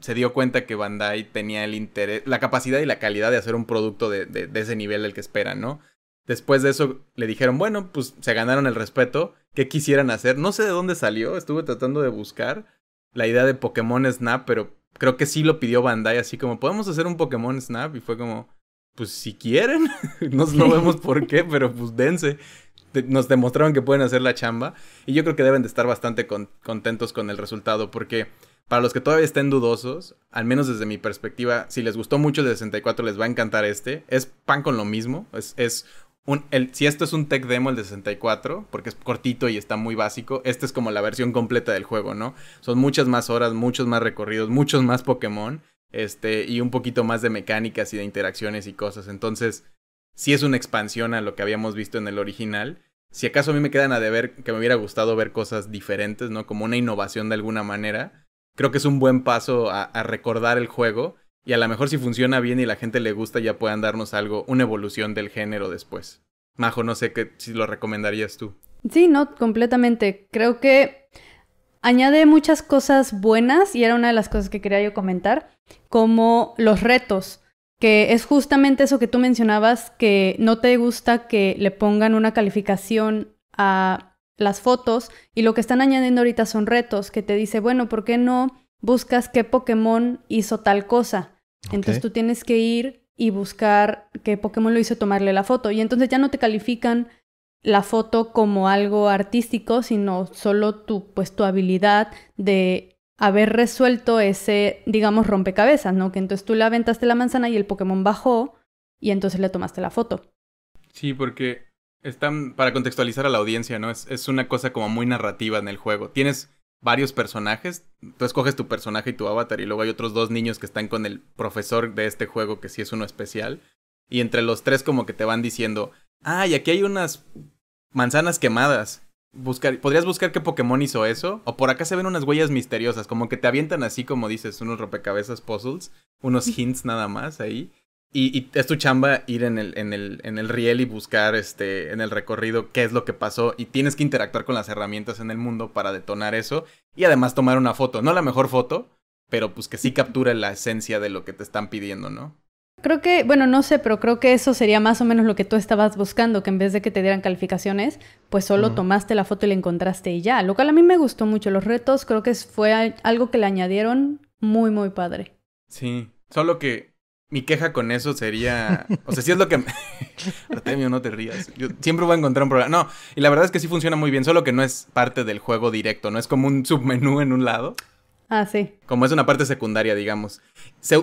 se dio cuenta que Bandai tenía el interés, la capacidad y la calidad de hacer un producto de, de, ese nivel del que esperan, ¿no? Después de eso le dijeron, bueno, pues se ganaron el respeto, ¿qué quisieran hacer? No sé de dónde salió, estuve tratando de buscar la idea de Pokémon Snap, pero creo que sí lo pidió Bandai, así como, ¿podemos hacer un Pokémon Snap? Y fue como, pues si quieren, no, no vemos por qué, pero pues dense nos demostraron que pueden hacer la chamba. Y yo creo que deben de estar bastante contentos con el resultado, porque para los que todavía estén dudosos, al menos desde mi perspectiva, si les gustó mucho el de 64, les va a encantar este. Es pan con lo mismo. Es, un, el, si esto es un tech demo, el de 64, porque es cortito y está muy básico, este es como la versión completa del juego, ¿no? Son muchas más horas, muchos más recorridos, muchos más Pokémon, este, y un poquito más de mecánicas y de interacciones y cosas. Entonces, si es una expansión a lo que habíamos visto en el original si acaso a mí me quedan a deber que me hubiera gustado ver cosas diferentes, ¿no? Como una innovación de alguna manera. Creo que es un buen paso a, recordar el juego y a lo mejor si funciona bien y la gente le gusta ya puedan darnos algo, una evolución del género después. Majo, no sé qué, si lo recomendarías tú. Sí, no, completamente. Creo que añade muchas cosas buenas y era una de las cosas que quería yo comentar, como los retos que es justamente eso que tú mencionabas, que no te gusta que le pongan una calificación a las fotos y lo que están añadiendo ahorita son retos, que te dice, bueno, ¿por qué no buscas qué Pokémon hizo tal cosa? Entonces tú tienes que ir y buscar qué Pokémon lo hizo tomarle la foto y entonces ya no te califican la foto como algo artístico, sino solo tu pues tu habilidad de haber resuelto ese, digamos, rompecabezas, ¿no? Que entonces tú le aventaste la manzana y el Pokémon bajó y entonces le tomaste la foto. Sí, porque están, para contextualizar a la audiencia, ¿no? Es, una cosa como muy narrativa en el juego. Tienes varios personajes, tú escoges tu personaje y tu avatar y luego hay otros dos niños que están con el profesor de este juego que sí es uno especial. Y entre los tres como que te van diciendo, ah, y aquí hay unas manzanas quemadas buscar, podrías buscar qué Pokémon hizo eso, o por acá se ven unas huellas misteriosas, como que te avientan así, como dices, unos rompecabezas puzzles, unos hints nada más ahí. Y, es tu chamba ir en el, en, el, en el riel y buscar este, en el recorrido qué es lo que pasó. Y tienes que interactuar con las herramientas en el mundo para detonar eso. Y además tomar una foto. No la mejor foto, pero pues que sí captura la esencia de lo que te están pidiendo, ¿no? Creo que, bueno, no sé, pero creo que eso sería más o menos lo que tú estabas buscando, que en vez de que te dieran calificaciones, pues solo mm. tomaste la foto y la encontraste y ya. Lo cual a mí me gustó mucho. Los retos creo que fue algo que le añadieron muy, muy padre. Sí, solo que mi queja con eso sería, o sea, si es lo que... Artemio, no te rías. Yo siempre voy a encontrar un problema. No, y la verdad es que sí funciona muy bien, solo que no es parte del juego directo, no es como un submenú en un lado. Ah, sí. Como es una parte secundaria, digamos.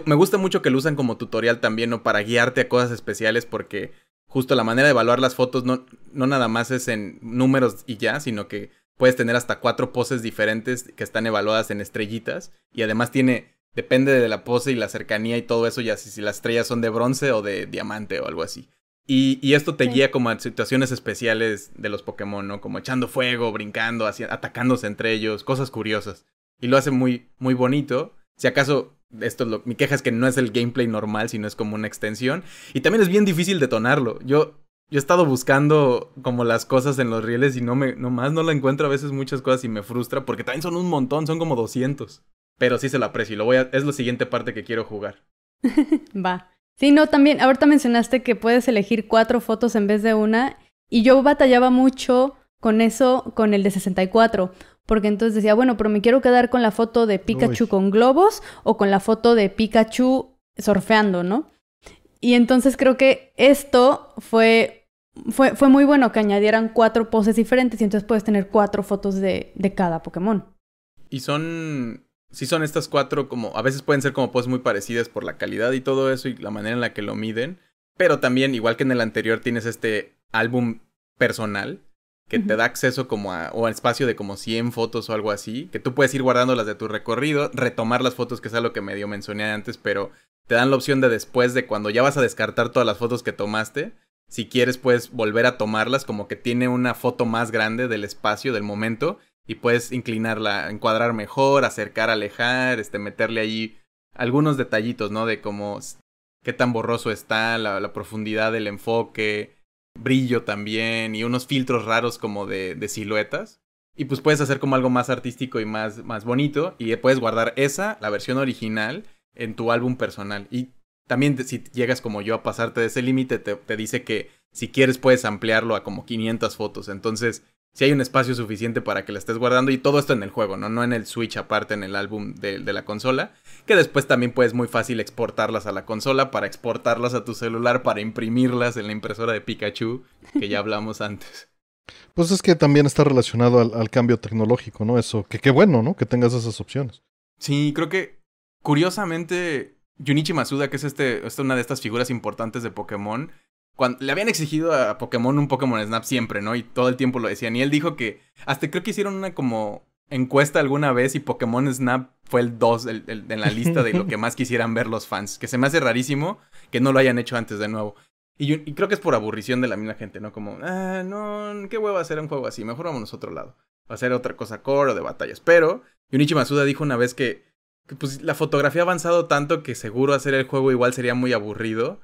me gusta mucho que lo usan como tutorial también, ¿no? Para guiarte a cosas especiales, porque justo la manera de evaluar las fotos no, no nada más es en números y ya, sino que puedes tener hasta cuatro poses diferentes que están evaluadas en estrellitas. Y además tiene, depende de la pose y la cercanía y todo eso, ya si, si las estrellas son de bronce o de diamante o algo así. Y, esto te guía como a situaciones especiales de los Pokémon, ¿no? Como echando fuego, brincando, atacándose entre ellos, cosas curiosas y lo hace muy, muy bonito. Si acaso, esto es lo, mi queja es que no es el gameplay normal, sino es como una extensión. Y también es bien difícil detonarlo. Yo, yo he estado buscando como las cosas en los rieles y no me, nomás no la encuentro a veces muchas cosas y me frustra, porque también son un montón, son como 200. Pero sí se la aprecio y lo voy a, es la siguiente parte que quiero jugar. Va. Sí, no, también, ahorita mencionaste que puedes elegir cuatro fotos en vez de una. Y yo batallaba mucho con eso, con el de 64, porque entonces decía, bueno, pero me quiero quedar con la foto de Pikachu con globos o con la foto de Pikachu surfeando, ¿no? Y entonces creo que esto fue, fue, muy bueno que añadieran cuatro poses diferentes y entonces puedes tener cuatro fotos de, de cada Pokémon. Y son, sí son estas cuatro como, a veces pueden ser como poses muy parecidas por la calidad y todo eso y la manera en la que lo miden, pero también, igual que en el anterior, tienes este álbum personal que te da acceso como a, o a espacio de como 100 fotos o algo así, que tú puedes ir guardando las de tu recorrido, retomar las fotos, que es algo que medio mencioné antes, pero te dan la opción de después de cuando ya vas a descartar todas las fotos que tomaste, si quieres puedes volver a tomarlas, como que tiene una foto más grande del espacio, del momento, y puedes inclinarla, encuadrar mejor, acercar, alejar, este, meterle allí algunos detallitos, ¿no? De cómo, qué tan borroso está, la, la profundidad del enfoque, brillo también y unos filtros raros como de, de siluetas. Y pues puedes hacer como algo más artístico y más, más bonito. Y puedes guardar esa, la versión original, en tu álbum personal. Y también si llegas como yo a pasarte de ese límite, te, te, dice que si quieres puedes ampliarlo a como 500 fotos. Entonces si hay un espacio suficiente para que la estés guardando y todo esto en el juego, ¿no? No en el Switch aparte, en el álbum de, la consola, que después también puedes muy fácil exportarlas a la consola para exportarlas a tu celular, para imprimirlas en la impresora de Pikachu, que ya hablamos antes. Pues es que también está relacionado al, cambio tecnológico, ¿no? Eso, que qué bueno, ¿no? Que tengas esas opciones. Sí, creo que curiosamente Junichi Masuda, que es este, es una de estas figuras importantes de Pokémon, le habían exigido a Pokémon un Pokémon Snap siempre, ¿no? Y todo el tiempo lo decían. Y él dijo que hasta creo que hicieron una como encuesta alguna vez y Pokémon Snap fue el 2 en la lista de lo que más quisieran ver los fans. Que se me hace rarísimo que no lo hayan hecho antes de nuevo. Y, creo que es por aburrición de la misma gente, ¿no? Como, ah, no, qué huevo hacer un juego así, mejor vámonos a otro lado. Va a ser otra cosa core o de batallas. Pero Yunichi Masuda dijo una vez que, que pues, la fotografía ha avanzado tanto que seguro hacer el juego igual sería muy aburrido.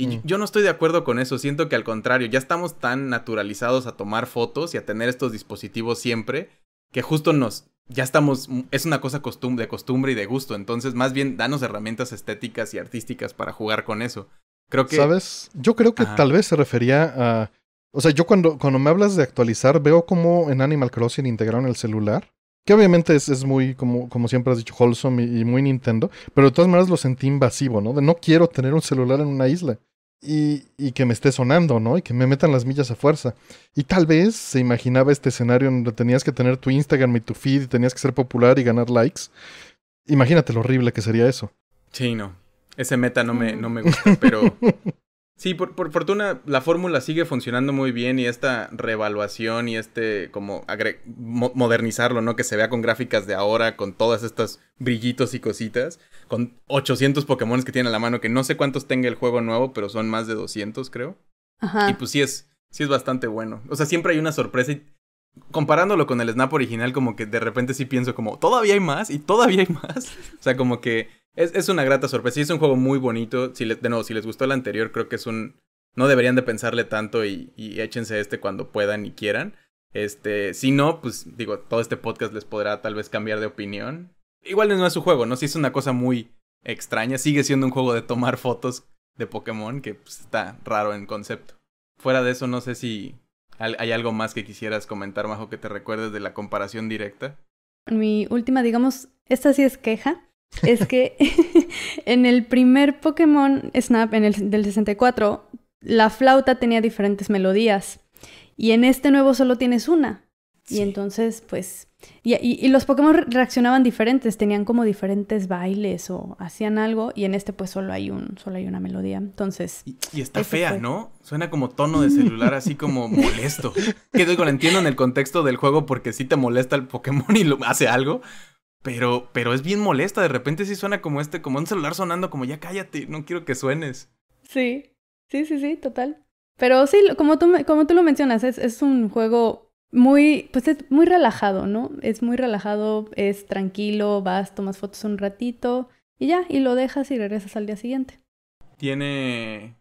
Y yo no estoy de acuerdo con eso, siento que al contrario, ya estamos tan naturalizados a tomar fotos y a tener estos dispositivos siempre, que justo nos, ya estamos, mm, es una cosa de costumbre y de gusto, entonces más bien danos herramientas estéticas y artísticas para jugar con eso. Creo que... ¿Sabes? Yo creo que tal vez se refería a... O sea, yo cuando, cuando me hablas de actualizar, veo como en Animal Crossing integraron el celular. Que obviamente es, es muy, como, como siempre has dicho, wholesome y, y, muy Nintendo. Pero de todas maneras lo sentí invasivo, ¿no? De no quiero tener un celular en una isla y, que me esté sonando, ¿no? Y que me metan las millas a fuerza. Y tal vez se imaginaba este escenario donde tenías que tener tu Instagram y tu feed y tenías que ser popular y ganar likes. Imagínate lo horrible que sería eso. Sí, no. Ese meta no me, no me gusta, pero Sí, por, fortuna la fórmula sigue funcionando muy bien y esta revaluación y este como modernizarlo, ¿no? Que se vea con gráficas de ahora, con todas estas brillitos y cositas, con 800 Pokémon que tiene a la mano, que no sé cuántos tenga el juego nuevo, pero son más de 200 creo. Ajá. Y pues sí es, sí es bastante bueno. O sea, siempre hay una sorpresa y comparándolo con el Snap original, como que de repente sí pienso como, todavía hay más y todavía hay más. o sea, como que es, una grata sorpresa. es un juego muy bonito. Si de nuevo, si les gustó el anterior, creo que es un. No deberían de pensarle tanto y, y échense este cuando puedan y quieran. Este, si no, pues digo, todo este podcast les podrá tal vez cambiar de opinión. Igual no es su juego, ¿no? Si es una cosa muy extraña, sigue siendo un juego de tomar fotos de Pokémon que pues, está raro en concepto. Fuera de eso, no sé si hay algo más que quisieras comentar, bajo que te recuerdes de la comparación directa. Mi última, digamos, esta sí es queja, es que en el primer Pokémon Snap, en el del 64, la flauta tenía diferentes melodías. Y en este nuevo solo tienes una. Y entonces, pues. Y, los Pokémon reaccionaban diferentes, tenían como diferentes bailes o hacían algo. Y en este, pues, solo hay un, solo hay una melodía. Entonces. Y, está fea, ¿no? Suena como tono de celular, así como molesto. que digo, lo entiendo en el contexto del juego porque si te molesta el Pokémon y lo hace algo. Pero, pero es bien molesta, de repente sí suena como este, como un celular sonando, como ya cállate, no quiero que suenes. Sí, sí, sí, sí, total. Pero sí, como tú, como tú lo mencionas, es, es un juego muy, pues es muy relajado, ¿no? Es muy relajado, es tranquilo, vas, tomas fotos un ratito y ya, y lo dejas y regresas al día siguiente. Tiene,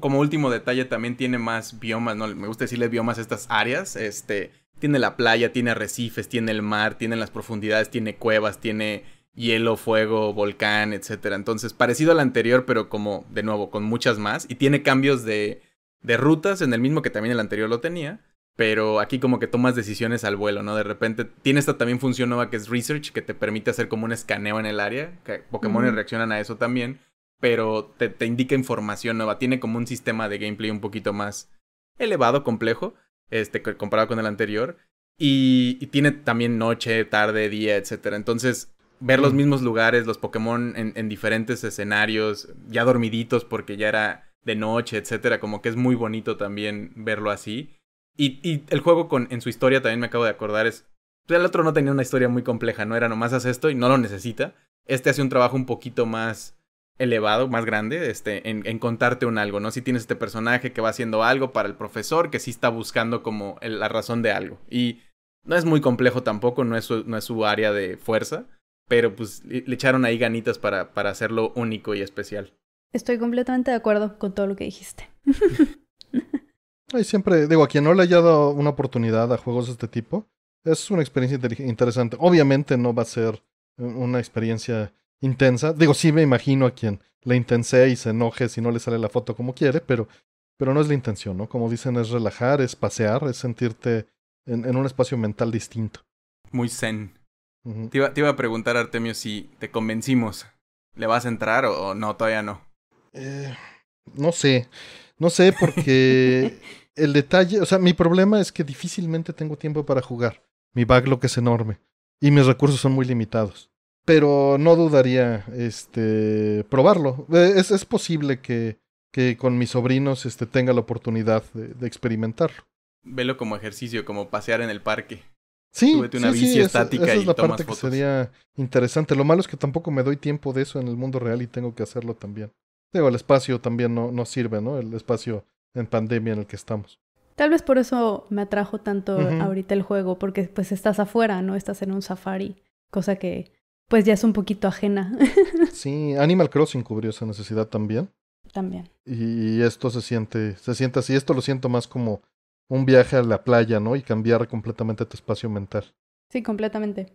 como último detalle, también tiene más biomas, ¿no? Me gusta decirle biomas a estas áreas, este tiene la playa, tiene arrecifes, tiene el mar, tiene las profundidades, tiene cuevas, tiene hielo, fuego, volcán, etc. Entonces, parecido al anterior, pero como, de nuevo, con muchas más. Y tiene cambios de, de rutas en el mismo que también el anterior lo tenía. Pero aquí como que tomas decisiones al vuelo, ¿no? De repente tiene esta también función nueva que es Research, que te permite hacer como un escaneo en el área. Que Pokémon reaccionan a eso también. Pero te, te indica información nueva. Tiene como un sistema de gameplay un poquito más elevado, complejo este, comparado con el anterior. Y, tiene también noche, tarde, día, etcétera. Entonces, ver los mm. mismos lugares, los Pokémon en, diferentes escenarios, ya dormiditos porque ya era de noche, etcétera. Como que es muy bonito también verlo así. Y, y el juego con, en su historia también me acabo de acordar es... Pues, el otro no tenía una historia muy compleja, no era nomás haz esto y no lo necesita. Este hace un trabajo un poquito más elevado, más grande, este, en, contarte un algo, ¿no? Si tienes este personaje que va haciendo algo para el profesor, que sí está buscando como la razón de algo. Y no es muy complejo tampoco, no es su, área de fuerza, pero pues le, echaron ahí ganitas para, hacerlo único y especial. Estoy completamente de acuerdo con todo lo que dijiste. Ay, siempre, digo, a quien no le haya dado una oportunidad a juegos de este tipo, es una experiencia interesante. Obviamente no va a ser eh, una experiencia intensa. Digo, sí me imagino a quien le intense y se enoje si no le sale la foto como quiere, pero, pero no es la intención, ¿no? Como dicen, es relajar, es pasear, es sentirte en, un espacio mental distinto. Muy zen. te, iba, a preguntar, Artemio, si te convencimos. ¿Le vas a entrar o, no? Todavía no. Eh, no sé. No sé porque el detalle, o sea, mi problema es que difícilmente tengo tiempo para jugar. Mi backlog es enorme y mis recursos son muy limitados pero no dudaría este, probarlo. E, es, es posible que, que, con mis sobrinos este, tenga la oportunidad de, experimentarlo. Velo como ejercicio, como pasear en el parque. Sí, Súbete una y sería interesante. Lo malo es que tampoco me doy tiempo de eso en el mundo real y tengo que hacerlo también. Digo, el espacio también no, no sirve, ¿no? El espacio en pandemia en el que estamos. Tal vez por eso me atrajo tanto ahorita el juego, porque pues estás afuera, ¿no? Estás en un safari, cosa que pues ya es un poquito ajena. sí, Animal Crossing cubrió esa necesidad también. También. Y, esto se siente, se siente así, esto lo siento más como un viaje a la playa, ¿no? Y cambiar completamente tu espacio mental. Sí, completamente.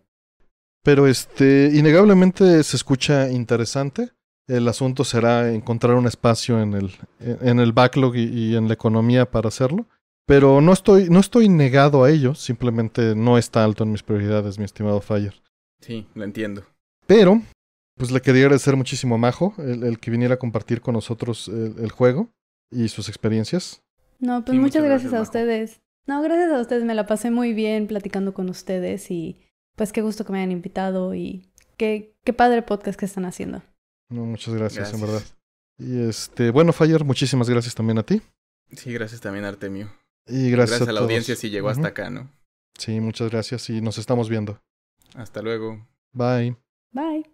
Pero este, innegablemente se escucha interesante. El asunto será encontrar un espacio en el, en el backlog y, en la economía para hacerlo. Pero no estoy, no estoy negado a ello, simplemente no está alto en mis prioridades, mi estimado Fire. Sí, lo entiendo. Pero, pues le quería agradecer muchísimo a Majo, el, que viniera a compartir con nosotros el, juego y sus experiencias. No, pues muchas, gracias, a ustedes. No, gracias a ustedes, me la pasé muy bien platicando con ustedes y pues qué gusto que me hayan invitado y qué, padre podcast que están haciendo. No, muchas gracias, en verdad. Y este, bueno, Fire, muchísimas gracias también a ti. Sí, gracias también, Artemio. Y gracias, a, la audiencia si llegó hasta acá, ¿no? Sí, muchas gracias y nos estamos viendo. Hasta luego. Bye. Bye.